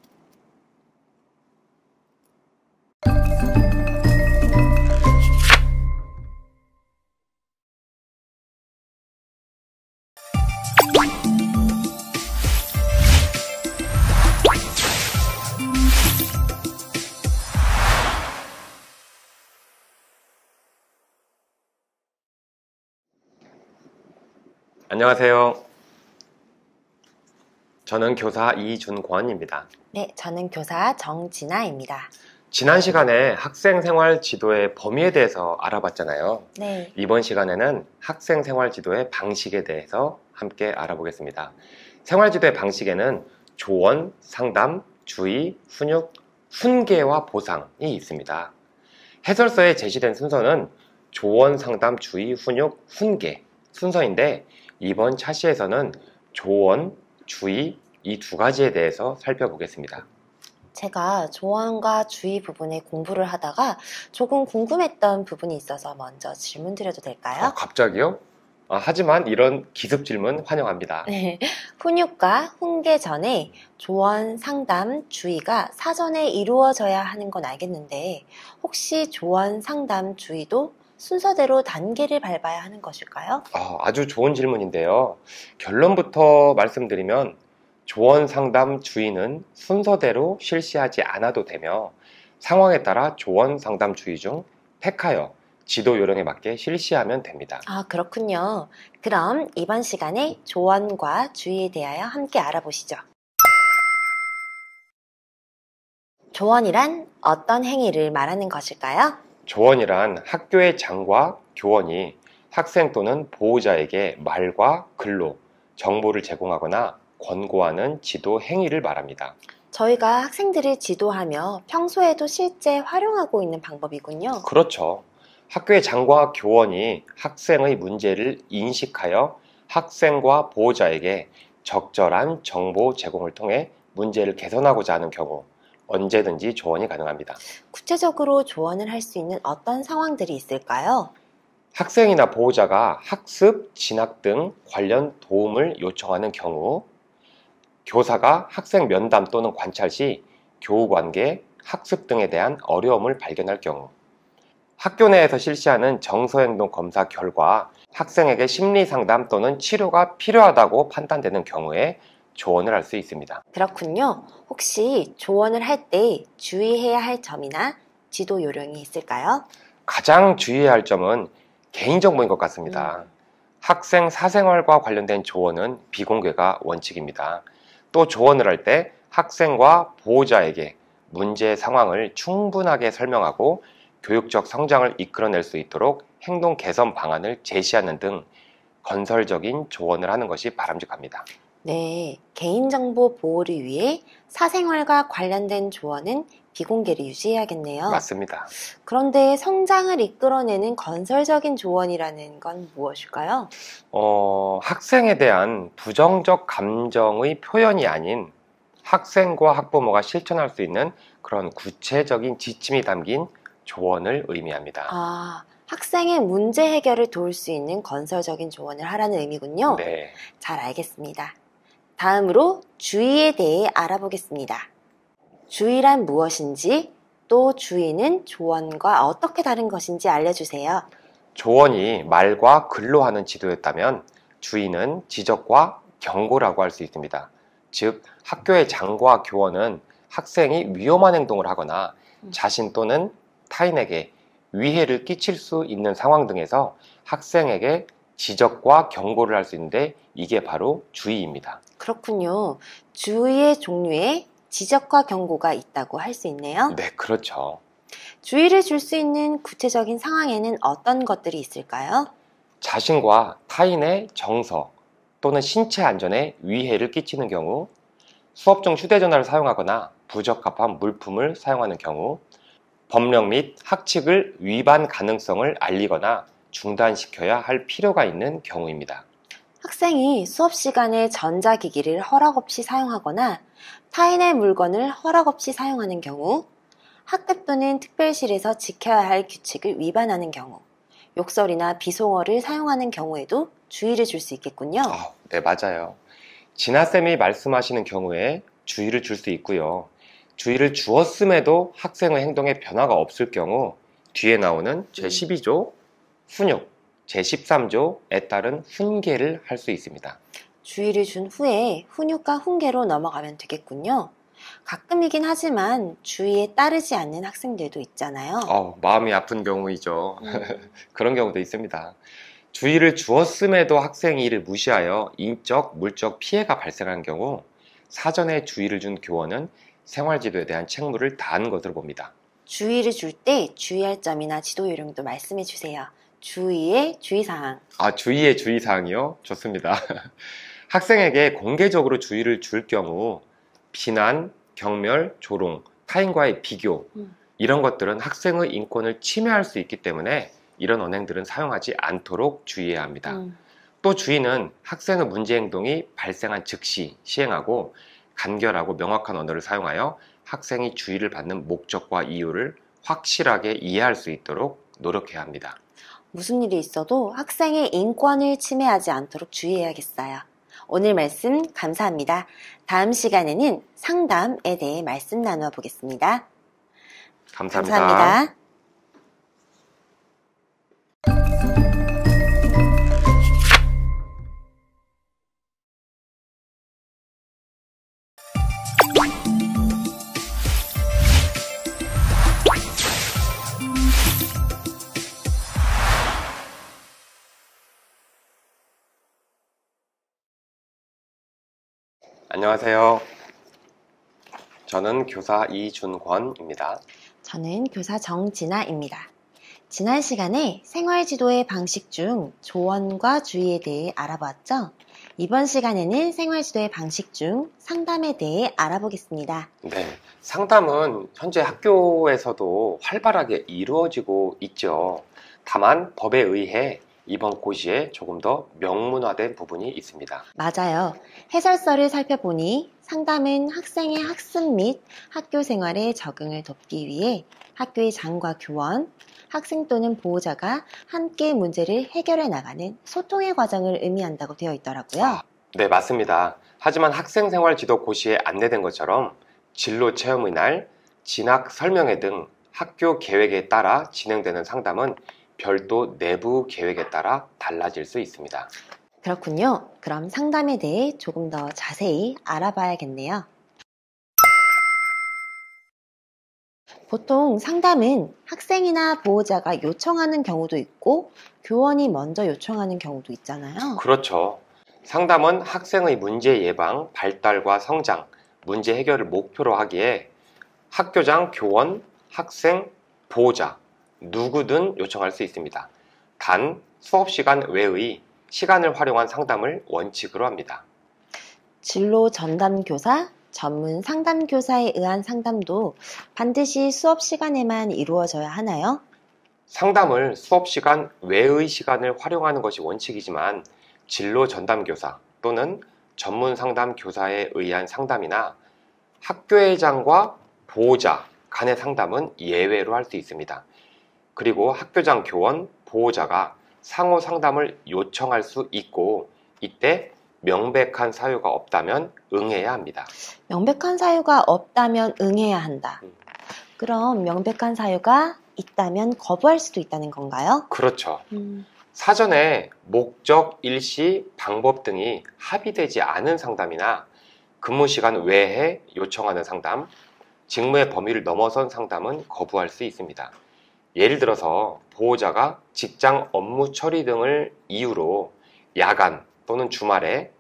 S3: 안녕하세요. 저는 교사 이준권입니다.
S2: 네, 저는 교사 정진아입니다.
S3: 지난 시간에 학생 생활 지도의 범위에 대해서 알아봤잖아요. 네. 이번 시간에는 학생 생활 지도의 방식에 대해서 함께 알아보겠습니다. 생활 지도의 방식에는 조언, 상담, 주의, 훈육, 훈계와 보상이 있습니다. 해설서에 제시된 순서는 조언, 상담, 주의, 훈육, 훈계 순서인데 이번 차시에서는 조언, 주의 이 두 가지에 대해서 살펴보겠습니다.
S2: 제가 조언과 주의 부분에 공부를 하다가 조금 궁금했던 부분이 있어서 먼저 질문 드려도 될까요? 아,
S3: 갑자기요? 아, 하지만 이런 기습 질문 환영합니다.
S2: 네. 훈육과 훈계 전에 조언, 상담, 주의가 사전에 이루어져야 하는 건 알겠는데 혹시 조언, 상담, 주의도 순서대로 단계를 밟아야 하는 것일까요?
S3: 아, 주 좋은 질문인데요. 결론부터 말씀드리면 조언 상담 주의는 순서대로 실시하지 않아도 되며 상황에 따라 조언 상담 주의 중 팩하여 지도 요령에 맞게 실시하면 됩니다.
S2: 아, 그렇군요. 그럼 이번 시간에 조언과 주의에 대하여 함께 알아보시죠. 조언이란 어떤 행위를 말하는 것일까요?
S3: 조언이란 학교의 장과 교원이 학생 또는 보호자에게 말과 글로 정보를 제공하거나 권고하는 지도 행위를 말합니다.
S2: 저희가 학생들을 지도하며 평소에도 실제 활용하고 있는 방법이군요.
S3: 그렇죠. 학교의 장과 교원이 학생의 문제를 인식하여 학생과 보호자에게 적절한 정보 제공을 통해 문제를 개선하고자 하는 경우 언제든지 조언이 가능합니다.
S2: 구체적으로 조언을 할 수 있는 어떤 상황들이 있을까요?
S3: 학생이나 보호자가 학습, 진학 등 관련 도움을 요청하는 경우, 교사가 학생 면담 또는 관찰 시 교우 관계, 학습 등에 대한 어려움을 발견할 경우, 학교 내에서 실시하는 정서행동 검사 결과 학생에게 심리 상담 또는 치료가 필요하다고 판단되는 경우에 조언을 할 수 있습니다.
S2: 그렇군요. 혹시 조언을 할 때 주의해야 할 점이나 지도 요령이 있을까요?
S3: 가장 주의해야 할 점은 개인정보인 것 같습니다. 음. 학생 사생활과 관련된 조언은 비공개가 원칙입니다. 또 조언을 할 때 학생과 보호자에게 문제 상황을 충분하게 설명하고 교육적 성장을 이끌어낼 수 있도록 행동 개선 방안을 제시하는 등 건설적인 조언을 하는 것이 바람직합니다.
S2: 네, 개인정보 보호를 위해 사생활과 관련된 조언은 비공개를 유지해야겠네요. 맞습니다. 그런데 성장을 이끌어내는 건설적인 조언이라는 건 무엇일까요?
S3: 어, 학생에 대한 부정적 감정의 표현이 아닌 학생과 학부모가 실천할 수 있는 그런 구체적인 지침이 담긴 조언을 의미합니다.
S2: 아, 학생의 문제 해결을 도울 수 있는 건설적인 조언을 하라는 의미군요. 네. 잘 알겠습니다. 다음으로 주의에 대해 알아보겠습니다. 주의란 무엇인지 또 주의는 조언과 어떻게 다른 것인지 알려주세요.
S3: 조언이 말과 글로 하는 지도였다면 주의는 지적과 경고라고 할 수 있습니다. 즉 학교의 장과 교원은 학생이 위험한 행동을 하거나 음. 자신 또는 타인에게 위해를 끼칠 수 있는 상황 등에서 학생에게 지적과 경고를 할 수 있는데 이게 바로 주의입니다.
S2: 그렇군요. 주의의 종류에 지적과 경고가 있다고 할 수 있네요. 네,
S3: 그렇죠.
S2: 주의를 줄 수 있는 구체적인 상황에는 어떤 것들이 있을까요?
S3: 자신과 타인의 정서 또는 신체 안전에 위해를 끼치는 경우, 수업 중 휴대전화를 사용하거나 부적합한 물품을 사용하는 경우, 법령 및 학칙을 위반 가능성을 알리거나 중단시켜야 할 필요가 있는 경우입니다.
S2: 학생이 수업 시간에 전자기기를 허락 없이 사용하거나 타인의 물건을 허락 없이 사용하는 경우, 학급 또는 특별실에서 지켜야 할 규칙을 위반하는 경우, 욕설이나 비송어를 사용하는 경우에도 주의를 줄 수 있겠군요. 어,
S3: 네, 맞아요. 진아쌤이 말씀하시는 경우에 주의를 줄 수 있고요. 주의를 주었음에도 학생의 행동에 변화가 없을 경우 뒤에 나오는 제12조 훈육, 제13조에 따른 훈계를 할 수 있습니다.
S2: 주의를 준 후에 훈육과 훈계로 넘어가면 되겠군요. 가끔이긴 하지만 주의에 따르지 않는 학생들도 있잖아요.
S3: 어, 마음이 아픈 경우이죠. 음. 그런 경우도 있습니다. 주의를 주었음에도 학생이 이를 무시하여 인적, 물적 피해가 발생한 경우 사전에 주의를 준 교원은 생활지도에 대한 책무를 다한 것으로 봅니다.
S2: 주의를 줄 때 주의할 점이나 지도 요령도 말씀해 주세요. 주의의 주의사항.
S3: 아, 주의의 주의사항이요? 좋습니다. 학생에게 공개적으로 주의를 줄 경우 비난, 경멸, 조롱, 타인과의 비교 음. 이런 것들은 학생의 인권을 침해할 수 있기 때문에 이런 언행들은 사용하지 않도록 주의해야 합니다. 음. 또 주의는 학생의 문제 행동이 발생한 즉시 시행하고 간결하고 명확한 언어를 사용하여 학생이 주의를 받는 목적과 이유를 확실하게 이해할 수 있도록 노력해야 합니다.
S2: 무슨 일이 있어도 학생의 인권을 침해하지 않도록 주의해야겠어요. 오늘 말씀 감사합니다. 다음 시간에는 상담에 대해 말씀 나누어 보겠습니다
S3: 감사합니다. 감사합니다. 안녕하세요. 저는 교사 이준권입니다.
S2: 저는 교사 정진아입니다. 지난 시간에 생활 지도의 방식 중 조언과 주의에 대해 알아보았죠? 이번 시간에는 생활 지도의 방식 중 상담에 대해 알아보겠습니다.
S3: 네. 상담은 현재 학교에서도 활발하게 이루어지고 있죠. 다만 법에 의해 이번 고시에 조금 더 명문화된 부분이 있습니다.
S2: 맞아요. 해설서를 살펴보니 상담은 학생의 학습 및 학교 생활에 적응을 돕기 위해 학교의 장과 교원, 학생 또는 보호자가 함께 문제를 해결해 나가는 소통의 과정을 의미한다고 되어 있더라고요. 아,
S3: 네, 맞습니다. 하지만 학생 생활 지도 고시에 안내된 것처럼 진로 체험의 날, 진학 설명회 등 학교 계획에 따라 진행되는 상담은 별도 내부 계획에 따라 달라질 수 있습니다.
S2: 그렇군요. 그럼 상담에 대해 조금 더 자세히 알아봐야겠네요. 보통 상담은 학생이나 보호자가 요청하는 경우도 있고 교원이 먼저 요청하는 경우도 있잖아요.
S3: 그렇죠. 상담은 학생의 문제 예방, 발달과 성장, 문제 해결을 목표로 하기에 학교장, 교원, 학생, 보호자 누구든 요청할 수 있습니다. 단 수업시간 외의 시간을 활용한 상담을 원칙으로 합니다.
S2: 진로 전담교사, 전문 상담교사에 의한 상담도 반드시 수업시간에만 이루어져야 하나요?
S3: 상담을 수업시간 외의 시간을 활용하는 것이 원칙이지만 진로 전담교사 또는 전문 상담교사에 의한 상담이나 학교회장과 보호자 간의 상담은 예외로 할 수 있습니다. 그리고 학교장 교원, 보호자가 상호 상담을 요청할 수 있고 이때 명백한 사유가 없다면 응해야 합니다.
S2: 명백한 사유가 없다면 응해야 한다. 음. 그럼 명백한 사유가 있다면 거부할 수도 있다는 건가요? 그렇죠. 음.
S3: 사전에 목적, 일시, 방법 등이 합의되지 않은 상담이나 근무 시간 외에 요청하는 상담, 직무의 범위를 넘어선 상담은 거부할 수 있습니다. 예를 들어서 보호자가 직장 업무 처리 등을 이유로 야간 또는 주말에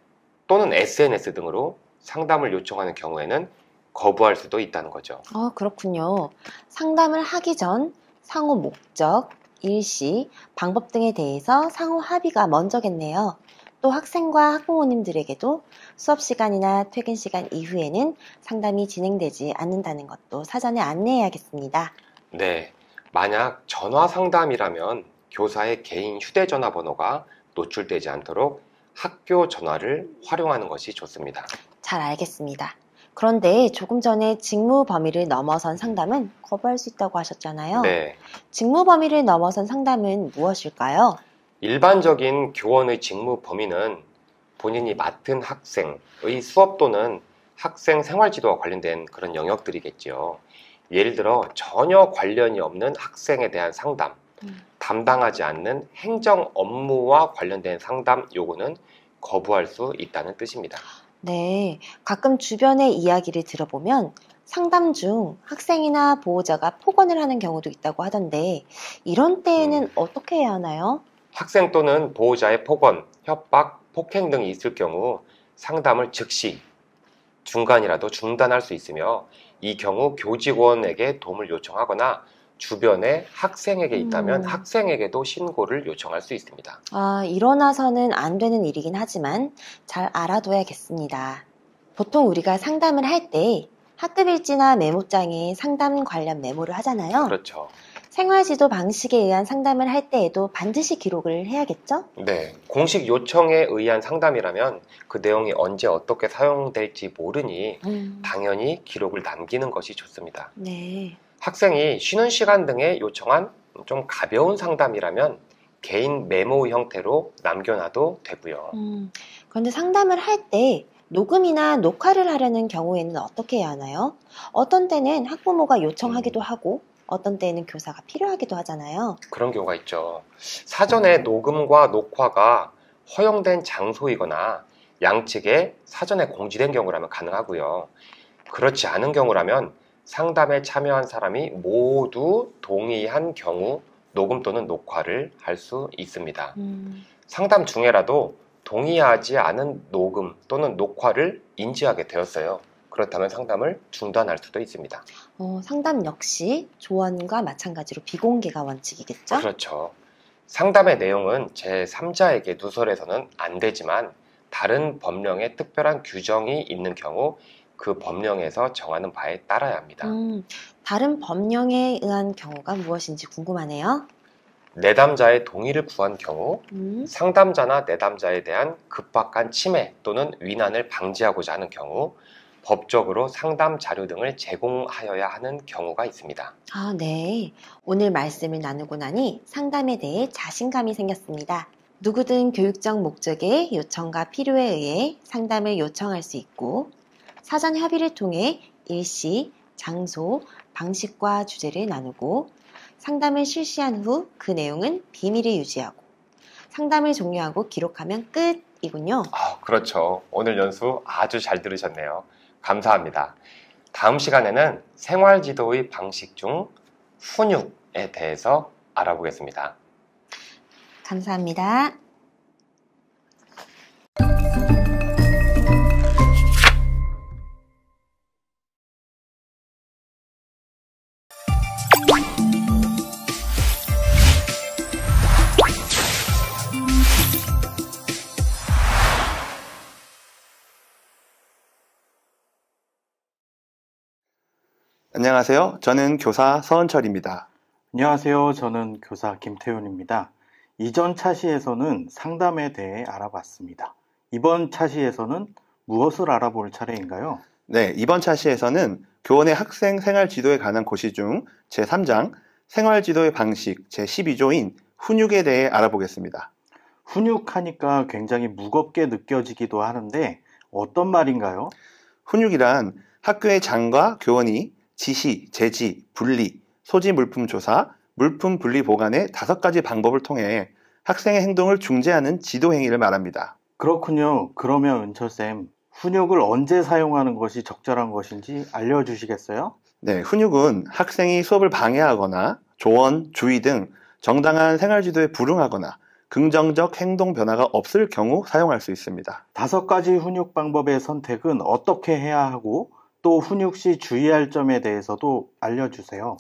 S3: 또는 SNS 등으로 상담을 요청하는 경우에는 거부할 수도 있다는 거죠.
S2: 아, 그렇군요. 상담을 하기 전 상호 목적, 일시, 방법 등에 대해서 상호 합의가 먼저겠네요. 또 학생과 학부모님들에게도 수업 시간이나 퇴근 시간 이후에는 상담이 진행되지 않는다는 것도 사전에 안내해야겠습니다.
S3: 네. 만약 전화 상담이라면 교사의 개인 휴대전화 번호가 노출되지 않도록 학교 전화를 활용하는 것이 좋습니다.
S2: 잘 알겠습니다. 그런데 조금 전에 직무 범위를 넘어선 상담은 거부할 수 있다고 하셨잖아요. 네. 직무 범위를 넘어선 상담은 무엇일까요?
S3: 일반적인 교원의 직무 범위는 본인이 맡은 학생의 수업 또는 학생 생활 지도와 관련된 그런 영역들이겠죠. 예를 들어 전혀 관련이 없는 학생에 대한 상담, 음. 담당하지 않는 행정 업무와 관련된 상담 요거는 거부할 수 있다는 뜻입니다.
S2: 네, 가끔 주변의 이야기를 들어보면 상담 중 학생이나 보호자가 폭언을 하는 경우도 있다고 하던데 이런 때에는 음. 어떻게 해야 하나요?
S3: 학생 또는 보호자의 폭언, 협박, 폭행 등이 있을 경우 상담을 즉시 중간이라도 중단할 수 있으며 이 경우 교직원에게 도움을 요청하거나 주변에 학생에게 있다면 음. 학생에게도 신고를 요청할 수 있습니다.
S2: 아, 일어나서는 안 되는 일이긴 하지만 잘 알아둬야겠습니다. 보통 우리가 상담을 할 때 학급일지나 메모장에 상담 관련 메모를 하잖아요. 그렇죠. 생활지도 방식에 의한 상담을 할 때에도 반드시 기록을 해야겠죠?
S3: 네. 공식 요청에 의한 상담이라면 그 내용이 언제 어떻게 사용될지 모르니 음. 당연히 기록을 남기는 것이 좋습니다.
S4: 네.
S3: 학생이 쉬는 시간 등에 요청한 좀 가벼운 상담이라면 개인 메모 형태로 남겨놔도 되고요.
S4: 음,
S2: 그런데 상담을 할 때 녹음이나 녹화를 하려는 경우에는 어떻게 해야 하나요? 어떤 때는 학부모가 요청하기도 음. 하고 어떤 때에는 교사가 필요하기도 하잖아요.
S3: 그런 경우가 있죠. 사전에 음. 녹음과 녹화가 허용된 장소이거나 양측에 사전에 공지된 경우라면 가능하고요. 그렇지 않은 경우라면 상담에 참여한 사람이 모두 동의한 경우 녹음 또는 녹화를 할 수 있습니다. 음. 상담 중에라도 동의하지 않은 녹음 또는 녹화를 인지하게 되었어요. 그렇다면 상담을 중단할 수도 있습니다.
S2: 어, 상담 역시 조언과 마찬가지로 비공개가 원칙이겠죠?
S3: 그렇죠. 상담의 내용은 제3자에게 누설해서는 안 되지만 다른 법령에 특별한 규정이 있는 경우 그 법령에서 정하는 바에 따라야 합니다.
S2: 음, 다른 법령에 의한 경우가 무엇인지 궁금하네요.
S3: 내담자의 동의를 구한 경우 음. 상담자나 내담자에 대한 급박한 침해 또는 위난을 방지하고자 하는 경우 법적으로 상담 자료 등을 제공하여야 하는 경우가 있습니다.
S2: 아, 네. 오늘 말씀을 나누고 나니 상담에 대해 자신감이 생겼습니다. 누구든 교육적 목적의 요청과 필요에 의해 상담을 요청할 수 있고 사전 협의를 통해 일시, 장소, 방식과 주제를 나누고 상담을 실시한 후 그 내용은 비밀을 유지하고 상담을 종료하고 기록하면 끝이군요. 아,
S3: 그렇죠. 오늘 연수 아주 잘 들으셨네요. 감사합니다. 다음 시간에는 생활 지도의 방식 중 훈육에 대해서 알아보겠습니다.
S2: 감사합니다.
S5: 안녕하세요. 저는 교사 서은철입니다. 안녕하세요. 저는 교사 김태훈입니다. 이전 차시에서는 상담에 대해 알아봤습니다. 이번 차시에서는 무엇을 알아볼 차례인가요? 네, 이번 차시에서는
S6: 교원의 학생 생활 지도에 관한 고시 중 제3장 생활 지도의 방식
S5: 제12조인 훈육에 대해 알아보겠습니다. 훈육하니까 굉장히 무겁게 느껴지기도 하는데 어떤 말인가요? 훈육이란 학교의 장과
S6: 교원이 지시, 제지, 분리, 소지 물품 조사, 물품 분리 보관의 다섯 가지 방법을 통해 학생의 행동을 중재하는 지도 행위를 말합니다.
S5: 그렇군요. 그러면 은철쌤, 훈육을 언제 사용하는 것이 적절한 것인지 알려주시겠어요? 네, 훈육은 학생이 수업을 방해하거나 조언, 주의 등
S6: 정당한 생활 지도에 불응하거나 긍정적 행동 변화가 없을 경우 사용할 수
S5: 있습니다. 다섯 가지 훈육 방법의 선택은 어떻게 해야 하고 또 훈육 시 주의할 점에 대해서도 알려주세요.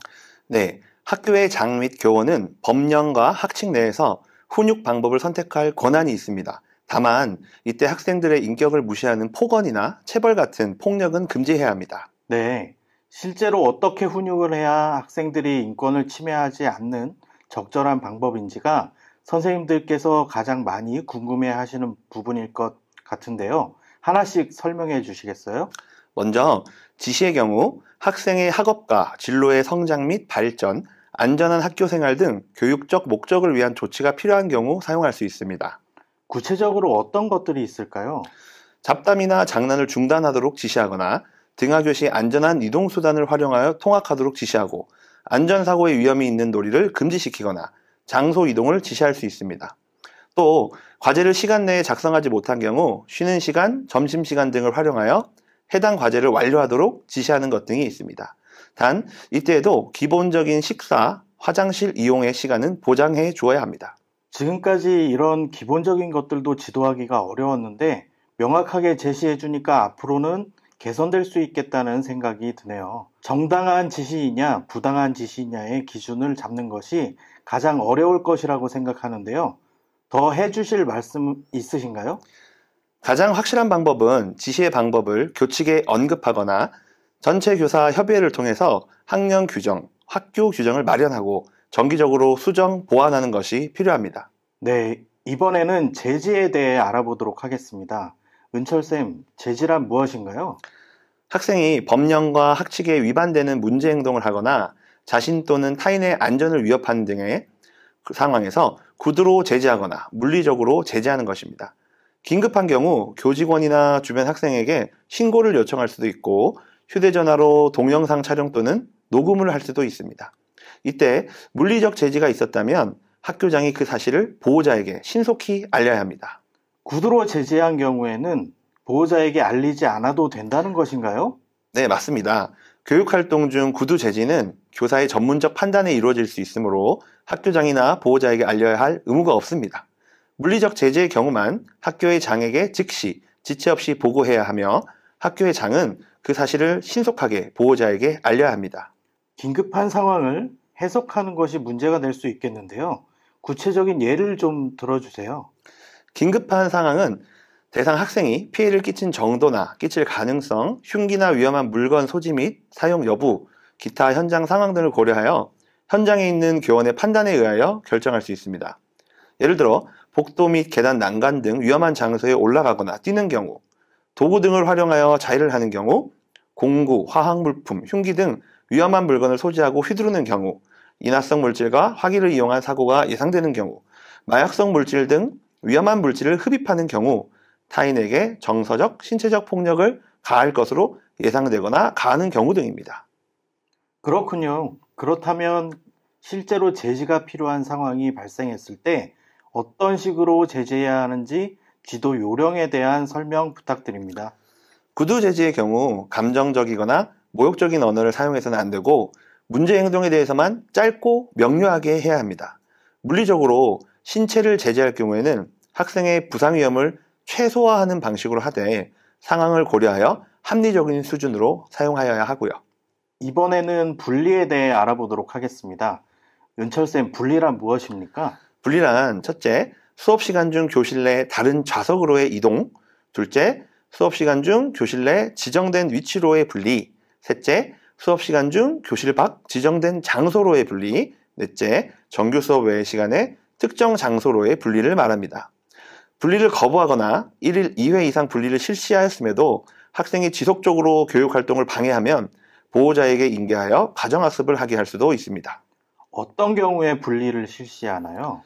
S5: 네. 학교의 장 및 교원은
S6: 법령과 학칙 내에서 훈육 방법을 선택할 권한이 있습니다. 다만, 이때 학생들의 인격을 무시하는 폭언이나 체벌 같은 폭력은 금지해야 합니다.
S5: 네. 실제로 어떻게 훈육을 해야 학생들이 인권을 침해하지 않는 적절한 방법인지가 선생님들께서 가장 많이 궁금해 하시는 부분일 것 같은데요. 하나씩 설명해 주시겠어요? 먼저 지시의 경우
S6: 학생의 학업과 진로의 성장 및 발전, 안전한 학교 생활 등 교육적 목적을 위한 조치가 필요한 경우 사용할 수 있습니다. 구체적으로 어떤 것들이 있을까요? 잡담이나 장난을 중단하도록 지시하거나 등하교 시 안전한 이동수단을 활용하여 통학하도록 지시하고 안전사고의 위험이 있는 놀이를 금지시키거나 장소 이동을 지시할 수 있습니다. 또 과제를 시간 내에 작성하지 못한 경우 쉬는 시간, 점심시간 등을 활용하여 해당 과제를 완료하도록 지시하는 것 등이 있습니다. 단, 이때에도 기본적인 식사, 화장실 이용의 시간은
S5: 보장해 주어야 합니다. 지금까지 이런 기본적인 것들도 지도하기가 어려웠는데 명확하게 제시해 주니까 앞으로는 개선될 수 있겠다는 생각이 드네요. 정당한 지시이냐 부당한 지시이냐의 기준을 잡는 것이 가장 어려울 것이라고 생각하는데요. 더 해주실 말씀 있으신가요?
S6: 가장 확실한 방법은 지시의 방법을 교칙에 언급하거나 전체 교사 협의회를 통해서 학년 규정, 학교 규정을 마련하고 정기적으로 수정,
S5: 보완하는 것이 필요합니다. 네, 이번에는 제지에 대해 알아보도록 하겠습니다. 은철쌤, 제지란 무엇인가요? 학생이 법령과
S6: 학칙에 위반되는 문제 행동을 하거나 자신 또는 타인의 안전을 위협하는 등의 상황에서 구두로 제지하거나 물리적으로 제지하는 것입니다. 긴급한 경우 교직원이나 주변 학생에게 신고를 요청할 수도 있고 휴대전화로 동영상 촬영 또는 녹음을 할 수도 있습니다. 이때 물리적 제지가 있었다면
S5: 학교장이 그 사실을 보호자에게 신속히 알려야 합니다. 구두로 제지한 경우에는 보호자에게 알리지 않아도 된다는 것인가요? 네, 맞습니다.
S6: 교육활동 중 구두 제지는 교사의 전문적 판단에 이루어질 수 있으므로 학교장이나 보호자에게 알려야 할 의무가 없습니다. 물리적 제재의 경우만 학교의 장에게 즉시 지체 없이 보고해야 하며 학교의 장은 그 사실을 신속하게
S5: 보호자에게 알려야 합니다. 긴급한 상황을 해석하는 것이 문제가 될 수 있겠는데요. 구체적인 예를 좀 들어주세요. 긴급한 상황은
S6: 대상 학생이 피해를 끼친 정도나 끼칠 가능성, 흉기나 위험한 물건 소지 및 사용 여부, 기타 현장 상황 등을 고려하여 현장에 있는 교원의 판단에 의하여 결정할 수 있습니다. 예를 들어 복도 및 계단 난간 등 위험한 장소에 올라가거나 뛰는 경우, 도구 등을 활용하여 자해를 하는 경우, 공구, 화학물품, 흉기 등 위험한 물건을 소지하고 휘두르는 경우, 인화성 물질과 화기를 이용한 사고가 예상되는 경우, 마약성 물질 등 위험한 물질을 흡입하는 경우, 타인에게 정서적, 신체적 폭력을 가할 것으로 예상되거나 가하는 경우
S5: 등입니다. 그렇군요. 그렇다면 실제로 제지가 필요한 상황이 발생했을 때 어떤 식으로 제재해야 하는지 지도 요령에 대한 설명 부탁드립니다. 구두 제지의 경우 감정적이거나 모욕적인
S6: 언어를 사용해서는 안 되고 문제 행동에 대해서만 짧고 명료하게 해야 합니다. 물리적으로 신체를 제재할 경우에는 학생의 부상 위험을 최소화하는 방식으로 하되 상황을 고려하여 합리적인 수준으로 사용하여야 하고요.
S5: 이번에는 분리에 대해 알아보도록 하겠습니다. 윤철쌤, 분리란 무엇입니까? 분리란 첫째, 수업 시간 중 교실 내 다른 좌석으로의 이동,
S6: 둘째, 수업 시간 중 교실 내 지정된 위치로의 분리, 셋째, 수업 시간 중 교실 밖 지정된 장소로의 분리, 넷째, 정규 수업 외의 시간에 특정 장소로의 분리를 말합니다. 분리를 거부하거나 1일 2회 이상 분리를 실시하였음에도 학생이 지속적으로 교육 활동을 방해하면 보호자에게 인계하여 가정학습을 하게 할 수도 있습니다.
S5: 어떤 경우에 분리를 실시하나요?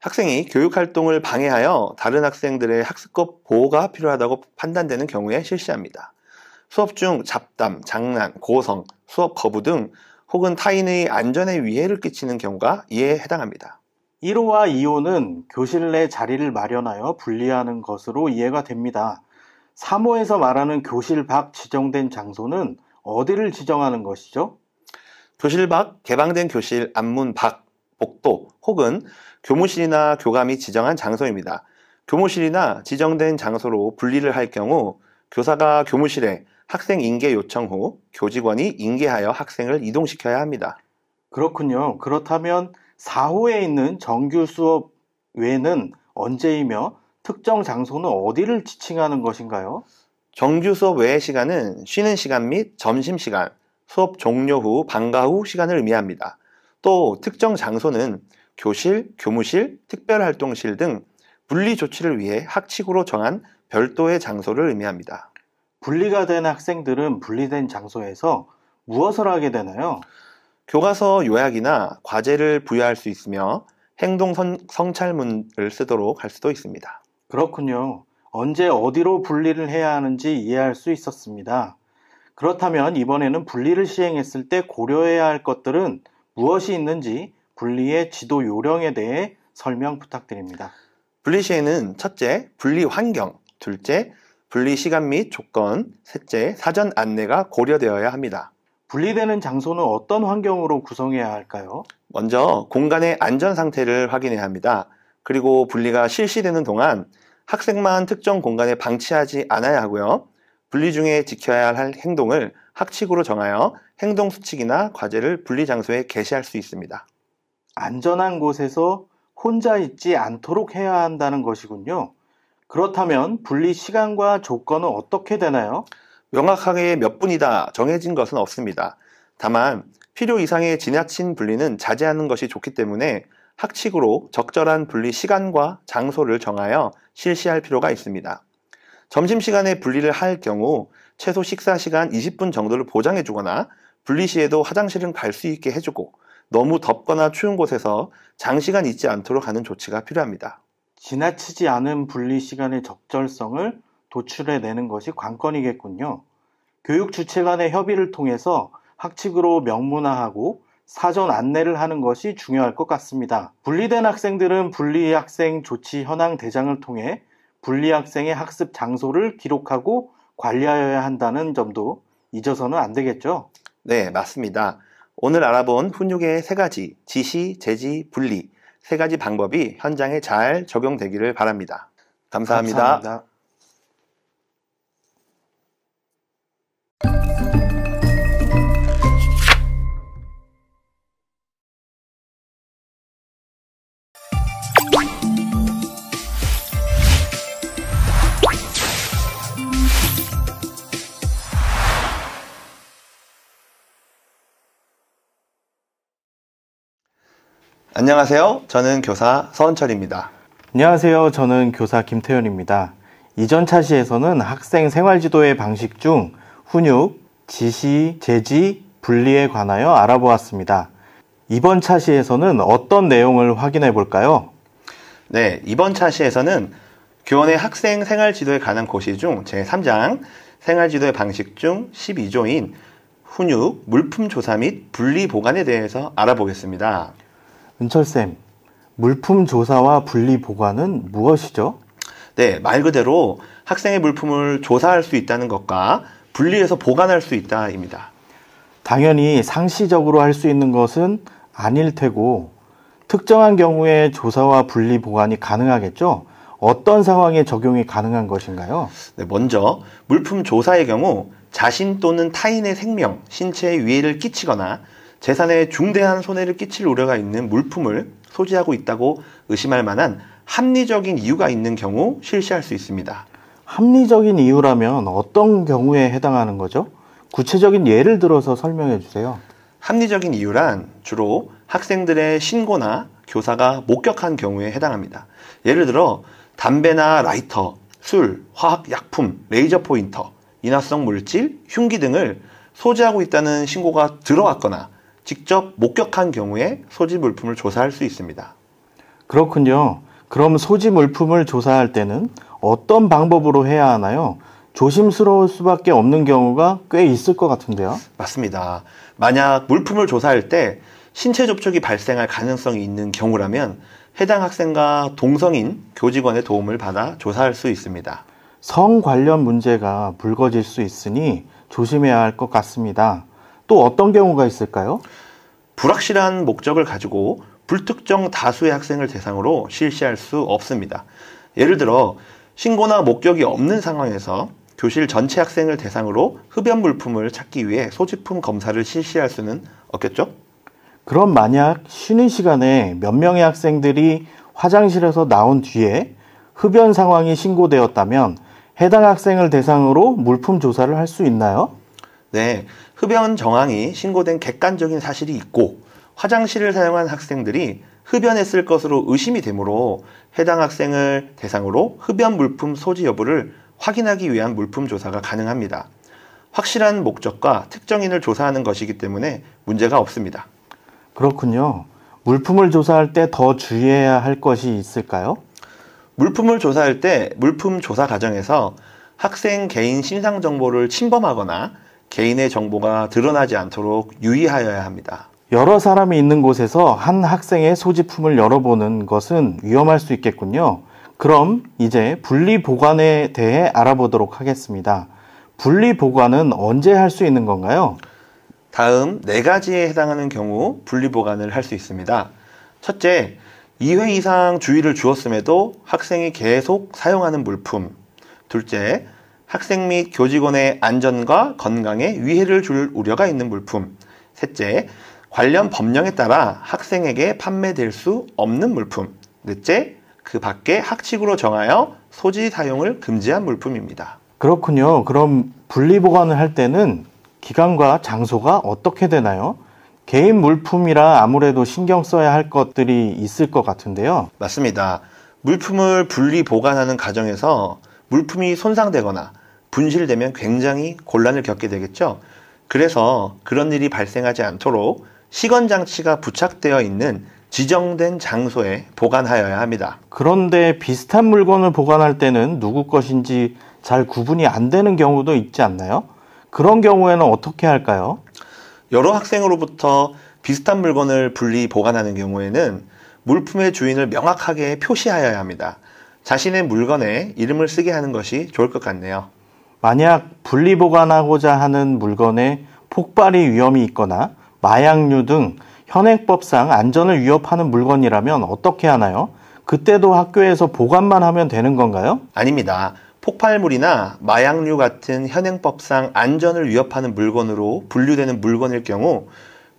S5: 학생이
S6: 교육 활동을 방해하여 다른 학생들의 학습권 보호가 필요하다고 판단되는 경우에 실시합니다. 수업 중 잡담, 장난, 고성,
S5: 수업 거부 등 혹은 타인의 안전에 위해를 끼치는 경우가 이에 해당합니다. 1호와 2호는 교실 내 자리를 마련하여 분리하는 것으로 이해가 됩니다. 3호에서 말하는 교실 밖 지정된 장소는 어디를 지정하는 것이죠? 교실 밖, 개방된 교실, 안문 밖, 복도
S6: 혹은 교무실이나 교감이 지정한 장소입니다. 교무실이나 지정된 장소로 분리를 할 경우 교사가 교무실에 학생 인계 요청 후 교직원이
S5: 인계하여 학생을 이동시켜야 합니다. 그렇군요. 그렇다면 4호에 있는 정규 수업 외는 에 언제이며 특정 장소는 어디를 지칭하는 것인가요? 정규 수업 외의 시간은 쉬는 시간 및 점심 시간,
S6: 수업 종료 후 방과 후 시간을 의미합니다. 또 특정 장소는 교실, 교무실, 특별활동실 등 분리 조치를 위해 학칙으로 정한 별도의 장소를 의미합니다. 분리가 된 학생들은 분리된 장소에서 무엇을 하게 되나요? 교과서 요약이나 과제를 부여할 수 있으며
S5: 행동 성찰문을 쓰도록 할 수도 있습니다. 그렇군요. 언제 어디로 분리를 해야 하는지 이해할 수 있었습니다. 그렇다면 이번에는 분리를 시행했을 때 고려해야 할 것들은 무엇이 있는지 분리의 지도 요령에 대해 설명 부탁드립니다. 분리시에는 첫째, 분리 환경,
S6: 둘째, 분리 시간 및 조건, 셋째, 사전 안내가 고려되어야 합니다.
S5: 분리되는 장소는 어떤 환경으로 구성해야 할까요?
S6: 먼저 공간의 안전 상태를 확인해야 합니다. 그리고 분리가 실시되는 동안 학생만 특정 공간에 방치하지 않아야 하고요. 분리 중에 지켜야 할 행동을 학칙으로 정하여
S5: 행동 수칙이나 과제를 분리 장소에 게시할 수 있습니다. 안전한 곳에서 혼자 있지 않도록 해야 한다는 것이군요. 그렇다면 분리 시간과 조건은 어떻게 되나요? 명확하게 몇 분이다 정해진 것은
S6: 없습니다. 다만 필요 이상의 지나친 분리는 자제하는 것이 좋기 때문에 학칙으로 적절한 분리 시간과 장소를 정하여 실시할 필요가 있습니다. 점심시간에 분리를 할 경우 최소 식사시간 20분 정도를 보장해주거나 분리 시에도 화장실은 갈 수 있게 해주고 너무 덥거나 추운 곳에서 장시간
S5: 있지 않도록 하는 조치가 필요합니다. 지나치지 않은 분리 시간의 적절성을 도출해내는 것이 관건이겠군요. 교육 주체 간의 협의를 통해서 학칙으로 명문화하고 사전 안내를 하는 것이 중요할 것 같습니다. 분리된 학생들은 분리학생 조치 현황 대장을 통해 분리학생의 학습 장소를 기록하고 관리하여야 한다는 점도 잊어서는 안 되겠죠? 네, 맞습니다. 오늘 알아본 훈육의 세 가지 지시, 제지, 분리
S6: 세 가지 방법이 현장에 잘 적용되기를 바랍니다 감사합니다. 감사합니다. 안녕하세요. 저는 교사 서은철입니다.
S5: 안녕하세요. 저는 교사 김태현입니다. 이전 차시에서는 학생 생활지도의 방식 중 훈육, 지시, 제지, 분리에 관하여 알아보았습니다. 이번 차시에서는 어떤 내용을 확인해 볼까요? 네, 이번 차시에서는 교원의 학생 생활지도에
S6: 관한 고시 중 제3장 생활지도의 방식 중 12조인 훈육, 물품 조사 및 분리 보관에 대해서 알아보겠습니다.
S5: 은철쌤, 물품 조사와 분리 보관은 무엇이죠?
S6: 네, 말 그대로 학생의 물품을 조사할 수 있다는 것과 분리해서 보관할 수 있다입니다.
S5: 당연히 상시적으로 할 수 있는 것은 아닐 테고 특정한 경우에 조사와 분리 보관이 가능하겠죠? 어떤 상황에 적용이 가능한 것인가요? 네, 먼저 물품 조사의 경우 자신 또는 타인의 생명, 신체에
S6: 위해를 끼치거나 재산에 중대한 손해를 끼칠 우려가 있는 물품을 소지하고
S5: 있다고 의심할 만한 합리적인 이유가 있는 경우 실시할 수 있습니다. 합리적인 이유라면 어떤 경우에 해당하는 거죠? 구체적인 예를 들어서 설명해 주세요.
S6: 합리적인 이유란 주로 학생들의 신고나 교사가 목격한 경우에 해당합니다. 예를 들어 담배나 라이터, 술, 화학 약품, 레이저 포인터, 인화성 물질, 흉기 등을 소지하고 있다는 신고가 들어왔거나 직접 목격한 경우에 소지 물품을 조사할 수 있습니다.
S5: 그렇군요. 그럼 소지 물품을 조사할 때는 어떤 방법으로 해야 하나요? 조심스러울 수밖에 없는 경우가 꽤 있을 것 같은데요. 맞습니다. 만약 물품을 조사할 때 신체 접촉이 발생할 가능성이 있는 경우라면
S6: 해당 학생과 동성인 교직원의 도움을 받아 조사할 수 있습니다.
S5: 성 관련 문제가 불거질 수 있으니 조심해야 할 것 같습니다. 또 어떤 경우가 있을까요? 불확실한 목적을 가지고 불특정 다수의
S6: 학생을 대상으로 실시할 수 없습니다. 예를 들어 신고나 목격이 없는 상황에서 교실 전체 학생을 대상으로 흡연 물품을 찾기 위해 소지품 검사를
S5: 실시할 수는 없겠죠? 그럼 만약 쉬는 시간에 몇 명의 학생들이 화장실에서 나온 뒤에 흡연 상황이 신고되었다면 해당 학생을 대상으로 물품 조사를 할 수 있나요? 네. 흡연
S6: 정황이 신고된 객관적인 사실이 있고 화장실을 사용한 학생들이 흡연했을 것으로 의심이 되므로 해당 학생을 대상으로 흡연 물품 소지 여부를 확인하기 위한 물품 조사가 가능합니다. 확실한 목적과 특정인을 조사하는
S5: 것이기 때문에
S6: 문제가 없습니다.
S5: 그렇군요. 물품을 조사할 때 더 주의해야 할 것이 있을까요? 물품을 조사할
S6: 때 물품 조사 과정에서 학생 개인 신상 정보를 침범하거나 개인의 정보가 드러나지 않도록 유의하여야
S5: 합니다. 여러 사람이 있는 곳에서 한 학생의 소지품을 열어보는 것은 위험할 수 있겠군요. 그럼 이제 분리 보관에 대해 알아보도록 하겠습니다. 분리 보관은 언제 할 수 있는 건가요? 다음 네 가지에 해당하는 경우 분리 보관을 할 수 있습니다. 첫째,
S6: 2회 이상 주의를 주었음에도 학생이 계속 사용하는 물품. 둘째, 학생 및 교직원의 안전과 건강에 위해를 줄 우려가 있는 물품. 셋째, 관련 법령에 따라 학생에게 판매될 수 없는 물품. 넷째, 그 밖에 학칙으로 정하여 소지 사용을 금지한
S5: 물품입니다. 그렇군요. 그럼 분리 보관을 할 때는 기간과 장소가 어떻게 되나요? 개인 물품이라 아무래도 신경 써야 할 것들이 있을 것 같은데요. 맞습니다. 물품을 분리 보관하는 과정에서 물품이
S6: 손상되거나 분실되면 굉장히 곤란을 겪게 되겠죠. 그래서 그런 일이 발생하지 않도록 시건 장치가 부착되어 있는 지정된 장소에
S5: 보관하여야 합니다. 그런데 비슷한 물건을 보관할 때는 누구 것인지 잘 구분이 안 되는 경우도 있지 않나요? 그런 경우에는 어떻게 할까요? 여러 학생으로부터 비슷한 물건을 분리 보관하는 경우에는 물품의
S6: 주인을 명확하게 표시하여야 합니다. 자신의 물건에 이름을 쓰게 하는 것이 좋을
S5: 것 같네요. 만약 분리 보관하고자 하는 물건에 폭발의 위험이 있거나 마약류 등 현행법상 안전을 위협하는 물건이라면 어떻게 하나요? 그때도 학교에서 보관만 하면 되는 건가요? 아닙니다.
S6: 폭발물이나 마약류 같은 현행법상 안전을 위협하는 물건으로 분류되는 물건일 경우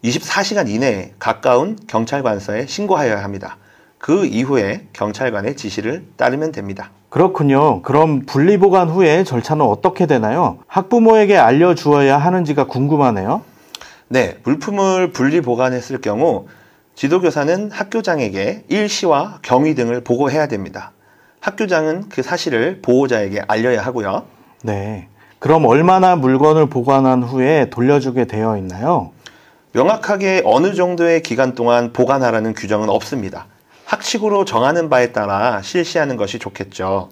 S6: 24시간 이내에 가까운 경찰관서에 신고하여야 합니다. 그 이후에 경찰관의 지시를 따르면 됩니다.
S5: 그렇군요. 그럼 분리보관 후에 절차는 어떻게 되나요? 학부모에게 알려주어야 하는지가 궁금하네요.
S6: 네, 물품을 분리 보관했을 경우 지도교사는 학교장에게 일시와 경위 등을 보고해야 됩니다. 학교장은 그 사실을 보호자에게 알려야 하고요.
S5: 네. 그럼 얼마나 물건을 보관한 후에 돌려주게 되어 있나요?
S6: 명확하게 어느 정도의 기간 동안 보관하라는 규정은 없습니다. 학칙으로 정하는 바에 따라 실시하는 것이 좋겠죠.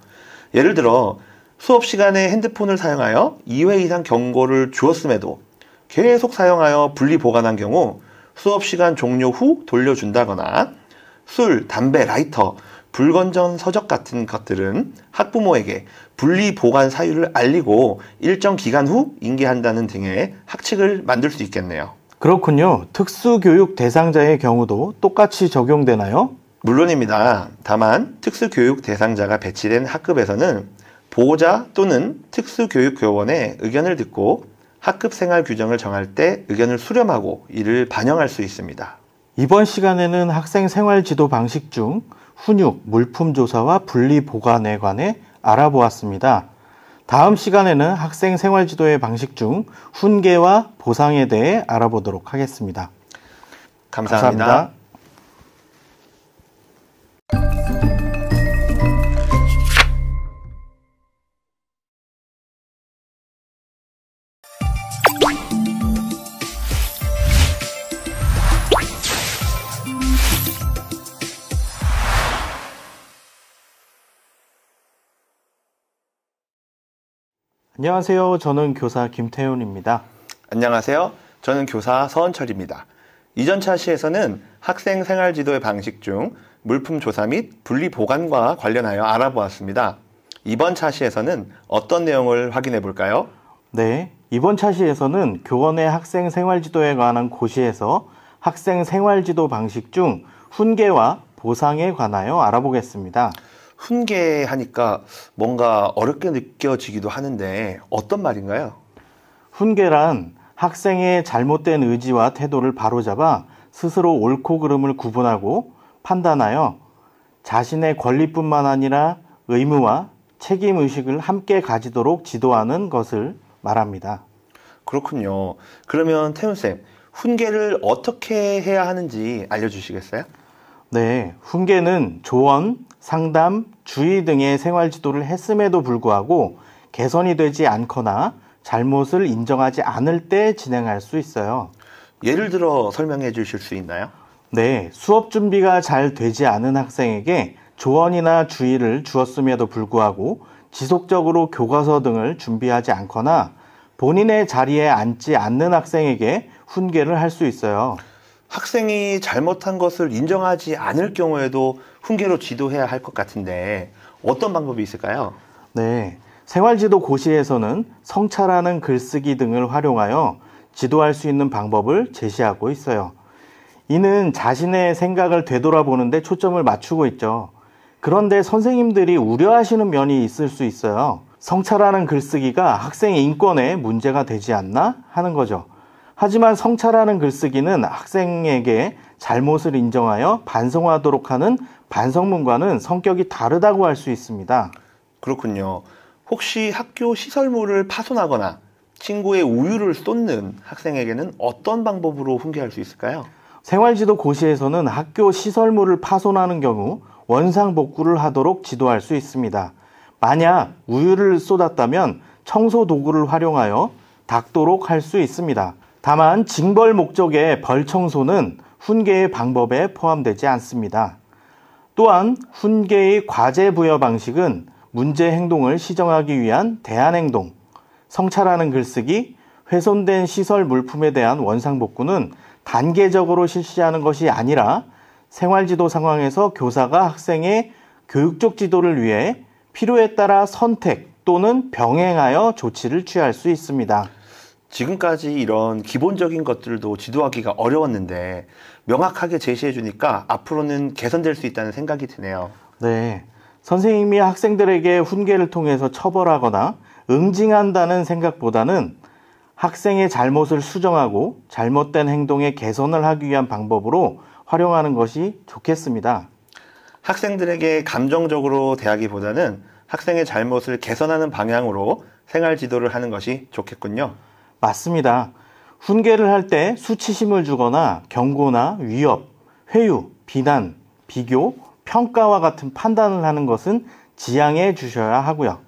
S6: 예를 들어 수업 시간에 핸드폰을 사용하여 2회 이상 경고를 주었음에도 계속 사용하여 분리 보관한 경우 수업 시간 종료 후 돌려준다거나 술, 담배, 라이터, 불건전 서적 같은 것들은 학부모에게 분리 보관 사유를 알리고 일정 기간 후 인계한다는 등의 학칙을 만들 수 있겠네요.
S5: 그렇군요. 특수교육 대상자의 경우도 똑같이 적용되나요?
S6: 물론입니다. 다만 특수교육 대상자가 배치된 학급에서는 보호자 또는 특수교육교원의 의견을 듣고 학급 생활 규정을 정할 때 의견을 수렴하고 이를 반영할 수 있습니다.
S5: 이번 시간에는 학생 생활 지도 방식 중 훈육, 물품 조사와 분리 보관에 관해 알아보았습니다. 다음 시간에는 학생 생활 지도의 방식 중 훈계와 보상에 대해 알아보도록 하겠습니다 감사합니다. 감사합니다. 안녕하세요. 저는 교사 김태훈입니다.
S6: 안녕하세요. 저는 교사 서은철입니다. 이전 차시에서는 학생 생활 지도의 방식 중 물품 조사 및 분리 보관과 관련하여 알아보았습니다. 이번 차시에서는
S5: 어떤 내용을 확인해 볼까요? 네. 이번 차시에서는 교원의 학생 생활지도에 관한 고시에서 학생 생활지도 방식 중 훈계와 보상에 관하여 알아보겠습니다. 훈계하니까 뭔가 어렵게 느껴지기도 하는데 어떤 말인가요? 훈계란 학생의 잘못된 의지와 태도를 바로잡아 스스로 옳고 그름을 구분하고 판단하여 자신의 권리뿐만 아니라 의무와 책임 의식을 함께 가지도록 지도하는 것을 말합니다. 그렇군요. 그러면 태훈 쌤, 훈계를 어떻게 해야 하는지 알려주시겠어요? 네, 훈계는 조언, 상담, 주의 등의 생활 지도를 했음에도 불구하고 개선이 되지 않거나 잘못을 인정하지 않을 때 진행할 수 있어요. 예를 들어 설명해 주실 수 있나요? 네, 수업 준비가 잘 되지 않은 학생에게 조언이나 주의를 주었음에도 불구하고 지속적으로 교과서 등을 준비하지 않거나 본인의 자리에 앉지 않는 학생에게 훈계를 할 수 있어요. 학생이 잘못한 것을 인정하지 않을 경우에도 훈계로 지도해야 할 것 같은데 어떤 방법이 있을까요? 네. 생활지도 고시에서는 성찰하는 글쓰기 등을 활용하여 지도할 수 있는 방법을 제시하고 있어요. 이는 자신의 생각을 되돌아보는데 초점을 맞추고 있죠. 그런데 선생님들이 우려하시는 면이 있을 수 있어요. 성찰하는 글쓰기가 학생의 인권에 문제가 되지 않나 하는 거죠. 하지만 성찰하는 글쓰기는 학생에게 잘못을 인정하여 반성하도록 하는 반성문과는 성격이 다르다고 할 수 있습니다. 그렇군요. 혹시
S6: 학교 시설물을 파손하거나 친구의 우유를 쏟는 학생에게는 어떤
S5: 방법으로 훈계할 수 있을까요? 생활지도 고시에서는 학교 시설물을 파손하는 경우 원상 복구를 하도록 지도할 수 있습니다. 만약 우유를 쏟았다면 청소 도구를 활용하여 닦도록 할 수 있습니다. 다만 징벌 목적의 벌 청소는 훈계의 방법에 포함되지 않습니다. 또한 훈계의 과제 부여 방식은 문제 행동을 시정하기 위한 대안 행동, 성찰하는 글쓰기, 훼손된 시설 물품에 대한 원상 복구는 단계적으로 실시하는 것이 아니라 생활지도 상황에서 교사가 학생의 교육적 지도를 위해 필요에 따라 선택 또는 병행하여 조치를 취할 수 있습니다. 지금까지 이런 기본적인 것들도
S6: 지도하기가 어려웠는데 명확하게 제시해 주니까 앞으로는 개선될 수 있다는
S5: 생각이 드네요. 네. 선생님이 학생들에게 훈계를 통해서 처벌하거나 응징한다는 생각보다는 학생의 잘못을 수정하고 잘못된 행동의 개선을 하기 위한 방법으로 활용하는 것이 좋겠습니다. 학생들에게 감정적으로 대하기보다는 학생의 잘못을 개선하는 방향으로 생활 지도를 하는 것이 좋겠군요. 맞습니다. 훈계를 할 때 수치심을 주거나 경고나 위협, 회유, 비난, 비교, 평가와 같은 판단을 하는 것은 지양해 주셔야 하고요.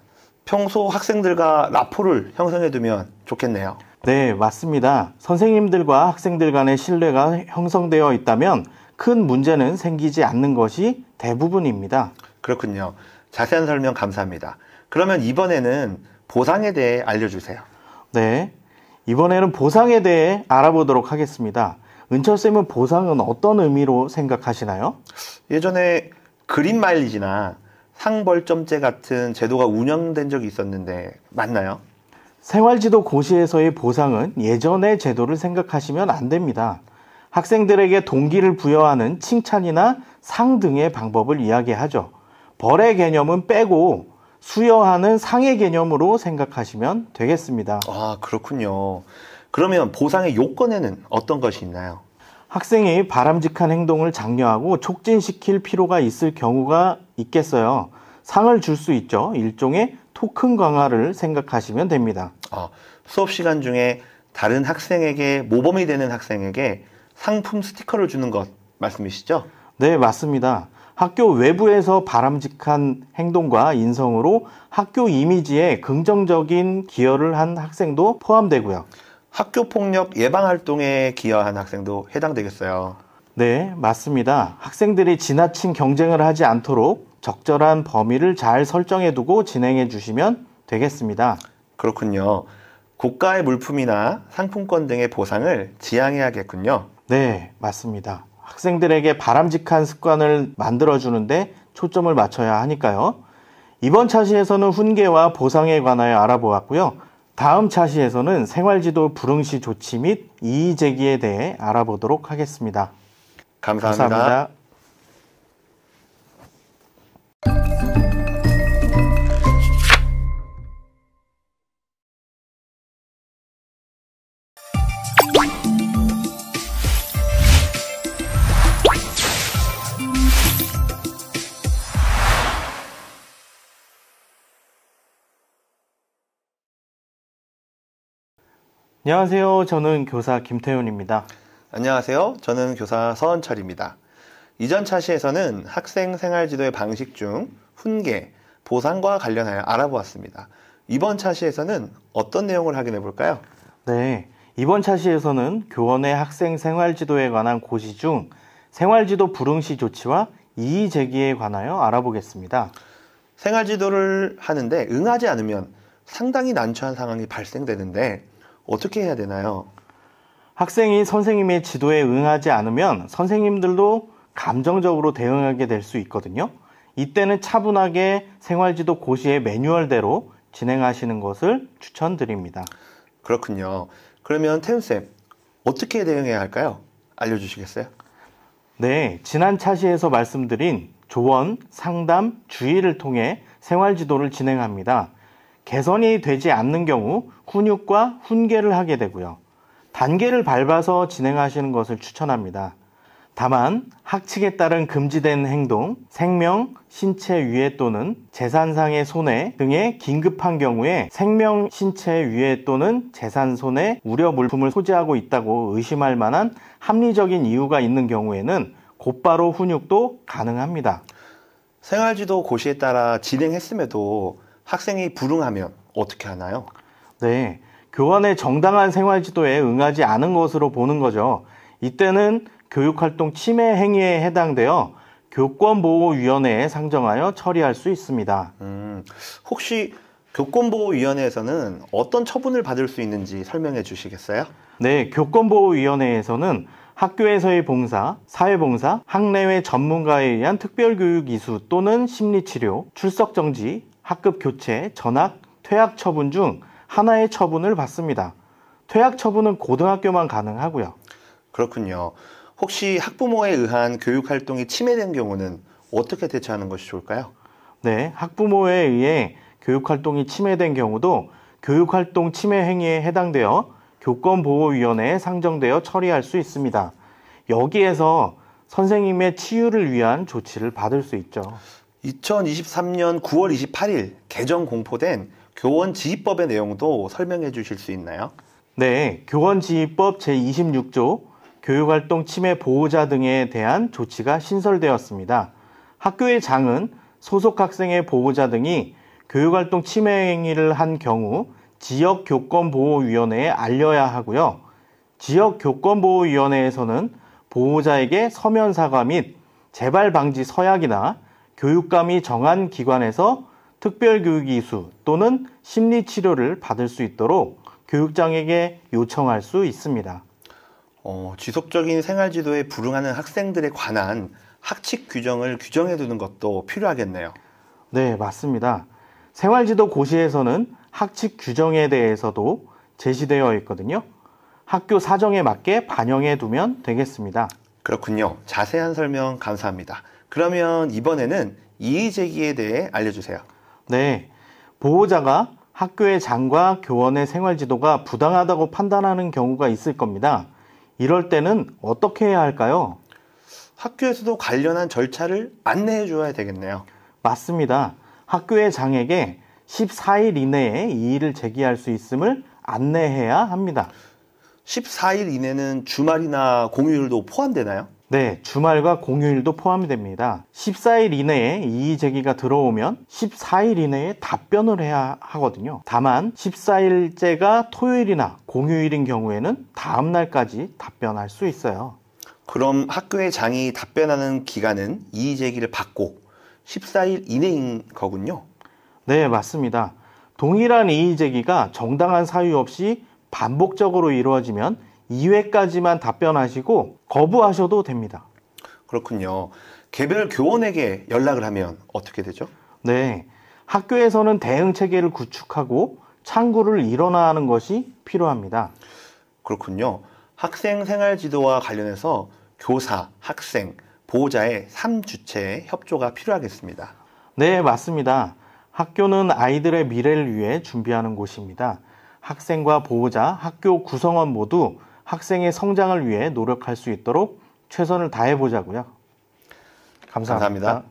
S5: 평소 학생들과 라포를 형성해두면 좋겠네요. 네, 맞습니다. 선생님들과 학생들 간의 신뢰가 형성되어 있다면 큰 문제는 생기지 않는 것이 대부분입니다. 그렇군요. 자세한 설명 감사합니다. 그러면 이번에는 보상에 대해 알려주세요. 네. 이번에는 보상에 대해 알아보도록 하겠습니다. 은철쌤은 보상은 어떤 의미로 생각하시나요? 예전에
S6: 그린 마일리지나 상벌점제 같은 제도가 운영된 적이 있었는데
S5: 맞나요? 생활지도 고시에서의 보상은 예전의 제도를 생각하시면 안 됩니다. 학생들에게 동기를 부여하는 칭찬이나 상 등의 방법을 이야기하죠. 벌의 개념은 빼고 수여하는 상의 개념으로 생각하시면 되겠습니다. 아, 그렇군요. 그러면 보상의 요건에는 어떤 것이 있나요? 학생이 바람직한 행동을 장려하고 촉진시킬 필요가 있을 경우가 있겠어요. 상을 줄 수 있죠. 일종의 토큰 강화를 생각하시면 됩니다. 아, 수업 시간 중에 다른 학생에게 모범이 되는 학생에게 상품 스티커를 주는 것 말씀이시죠? 네, 맞습니다. 학교 외부에서 바람직한 행동과 인성으로 학교 이미지에 긍정적인 기여를 한 학생도 포함되고요. 학교 폭력 예방 활동에 기여한 학생도 해당되겠어요. 네, 맞습니다. 학생들이 지나친 경쟁을 하지 않도록 적절한 범위를 잘 설정해 두고 진행해 주시면 되겠습니다. 그렇군요. 고가의 물품이나 상품권 등의 보상을 지양해야겠군요. 네, 맞습니다. 학생들에게 바람직한 습관을 만들어주는데 초점을 맞춰야 하니까요. 이번 차시에서는 훈계와 보상에 관하여 알아보았고요. 다음 차시에서는 생활지도 불응시 조치 및 이의제기에 대해 알아보도록 하겠습니다 감사합니다. 감사합니다. 안녕하세요. 저는 교사 김태훈입니다.
S6: 안녕하세요. 저는 교사 서은철입니다. 이전 차시에서는 학생 생활 지도의 방식 중 훈계, 보상과 관련하여 알아보았습니다. 이번
S5: 차시에서는 어떤 내용을 확인해 볼까요? 네. 이번 차시에서는 교원의 학생 생활 지도에 관한 고시 중 생활 지도 불응시 조치와 이의 제기에 관하여 알아보겠습니다. 생활 지도를 하는데 응하지 않으면 상당히 난처한 상황이 발생되는데 어떻게 해야 되나요? 학생이 선생님의 지도에 응하지 않으면 선생님들도 감정적으로 대응하게 될 수 있거든요. 이때는 차분하게 생활지도 고시의 매뉴얼대로 진행하시는 것을 추천드립니다. 그렇군요. 그러면 태훈쌤, 어떻게 대응해야 할까요? 알려주시겠어요? 네, 지난 차시에서 말씀드린 조언, 상담, 주의를 통해 생활지도를 진행합니다. 개선이 되지 않는 경우 훈육과 훈계를 하게 되고요. 단계를 밟아서 진행하시는 것을 추천합니다. 다만 학칙에 따른 금지된 행동, 생명, 신체 위해 또는 재산상의 손해 등의 긴급한 경우에 생명, 신체 위해 또는 재산 손해, 우려 물품을 소지하고 있다고 의심할 만한 합리적인 이유가 있는 경우에는 곧바로 훈육도 가능합니다.
S6: 생활지도 고시에 따라 진행했음에도 학생이 불응하면
S5: 어떻게 하나요? 네. 교원의 정당한 생활 지도에 응하지 않은 것으로 보는 거죠. 이때는 교육활동 침해 행위에 해당되어 교권보호위원회에 상정하여 처리할 수 있습니다. 음, 혹시 교권보호위원회에서는 어떤 처분을 받을 수 있는지 설명해 주시겠어요? 네, 교권보호위원회에서는 학교에서의 봉사, 사회봉사, 학내외 전문가에 의한 특별교육 이수 또는 심리치료, 출석정지, 학급 교체, 전학, 퇴학 처분 중 하나의 처분을 받습니다. 퇴학 처분은 고등학교만 가능하고요. 그렇군요. 혹시 학부모에 의한 교육 활동이 침해된 경우는 어떻게 대처하는 것이 좋을까요? 네, 학부모에 의해 교육 활동이 침해된 경우도 교육 활동 침해 행위에 해당되어 교권보호위원회에 상정되어 처리할 수 있습니다. 여기에서 선생님의 치유를 위한 조치를 받을
S6: 수 있죠. 2023년 9월 28일 개정 공포된 교원
S5: 지휘법의 내용도 설명해 주실 수 있나요? 네, 교원 지휘법 제26조 교육활동 침해 보호자 등에 대한 조치가 신설되었습니다. 학교의 장은 소속 학생의 보호자 등이 교육활동 침해 행위를 한 경우 지역 교권보호위원회에 알려야 하고요. 지역 교권보호위원회에서는 보호자에게 서면 사과 및 재발 방지 서약이나 교육감이 정한 기관에서 특별교육이수 또는 심리치료를 받을 수 있도록 교육장에게 요청할 수 있습니다.
S6: 어, 지속적인 생활지도에 불응하는 학생들에 관한 학칙 규정을 규정해 두는
S5: 것도 필요하겠네요. 네, 맞습니다. 생활지도 고시에서는 학칙 규정에 대해서도 제시되어 있거든요. 학교 사정에 맞게 반영해 두면 되겠습니다. 그렇군요. 자세한 설명 감사합니다. 그러면 이번에는 이의제기에 대해 알려주세요. 네. 보호자가 학교의 장과 교원의 생활 지도가 부당하다고 판단하는 경우가 있을 겁니다. 이럴 때는 어떻게 해야 할까요? 학교에서도 관련한 절차를 안내해 줘야 되겠네요. 맞습니다. 학교의 장에게 14일 이내에 이의를 제기할 수 있음을 안내해야 합니다. 14일 이내는 주말이나 공휴일도 포함되나요? 네, 주말과 공휴일도 포함이 됩니다. 14일 이내에 이의 제기가 들어오면 14일 이내에 답변을 해야 하거든요. 다만 14일째가 토요일이나 공휴일인 경우에는 다음 날까지 답변할 수 있어요. 그럼 학교의 장이
S6: 답변하는 기간은
S5: 이의 제기를 받고 14일 이내인 거군요. 네, 맞습니다. 동일한 이의 제기가 정당한 사유 없이 반복적으로 이루어지면 2회까지만 답변하시고 거부하셔도 됩니다. 그렇군요. 개별 교원에게 연락을 하면 어떻게 되죠? 네. 학교에서는 대응 체계를 구축하고 창구를 일어나는 것이 필요합니다. 그렇군요. 학생 생활
S6: 지도와 관련해서 교사, 학생, 보호자의 3주체의 협조가
S5: 필요하겠습니다. 네, 맞습니다. 학교는 아이들의 미래를 위해 준비하는 곳입니다. 학생과 보호자, 학교 구성원 모두 학생의 성장을 위해 노력할 수 있도록 최선을 다해 보자고요. 감사합니다. 감사합니다.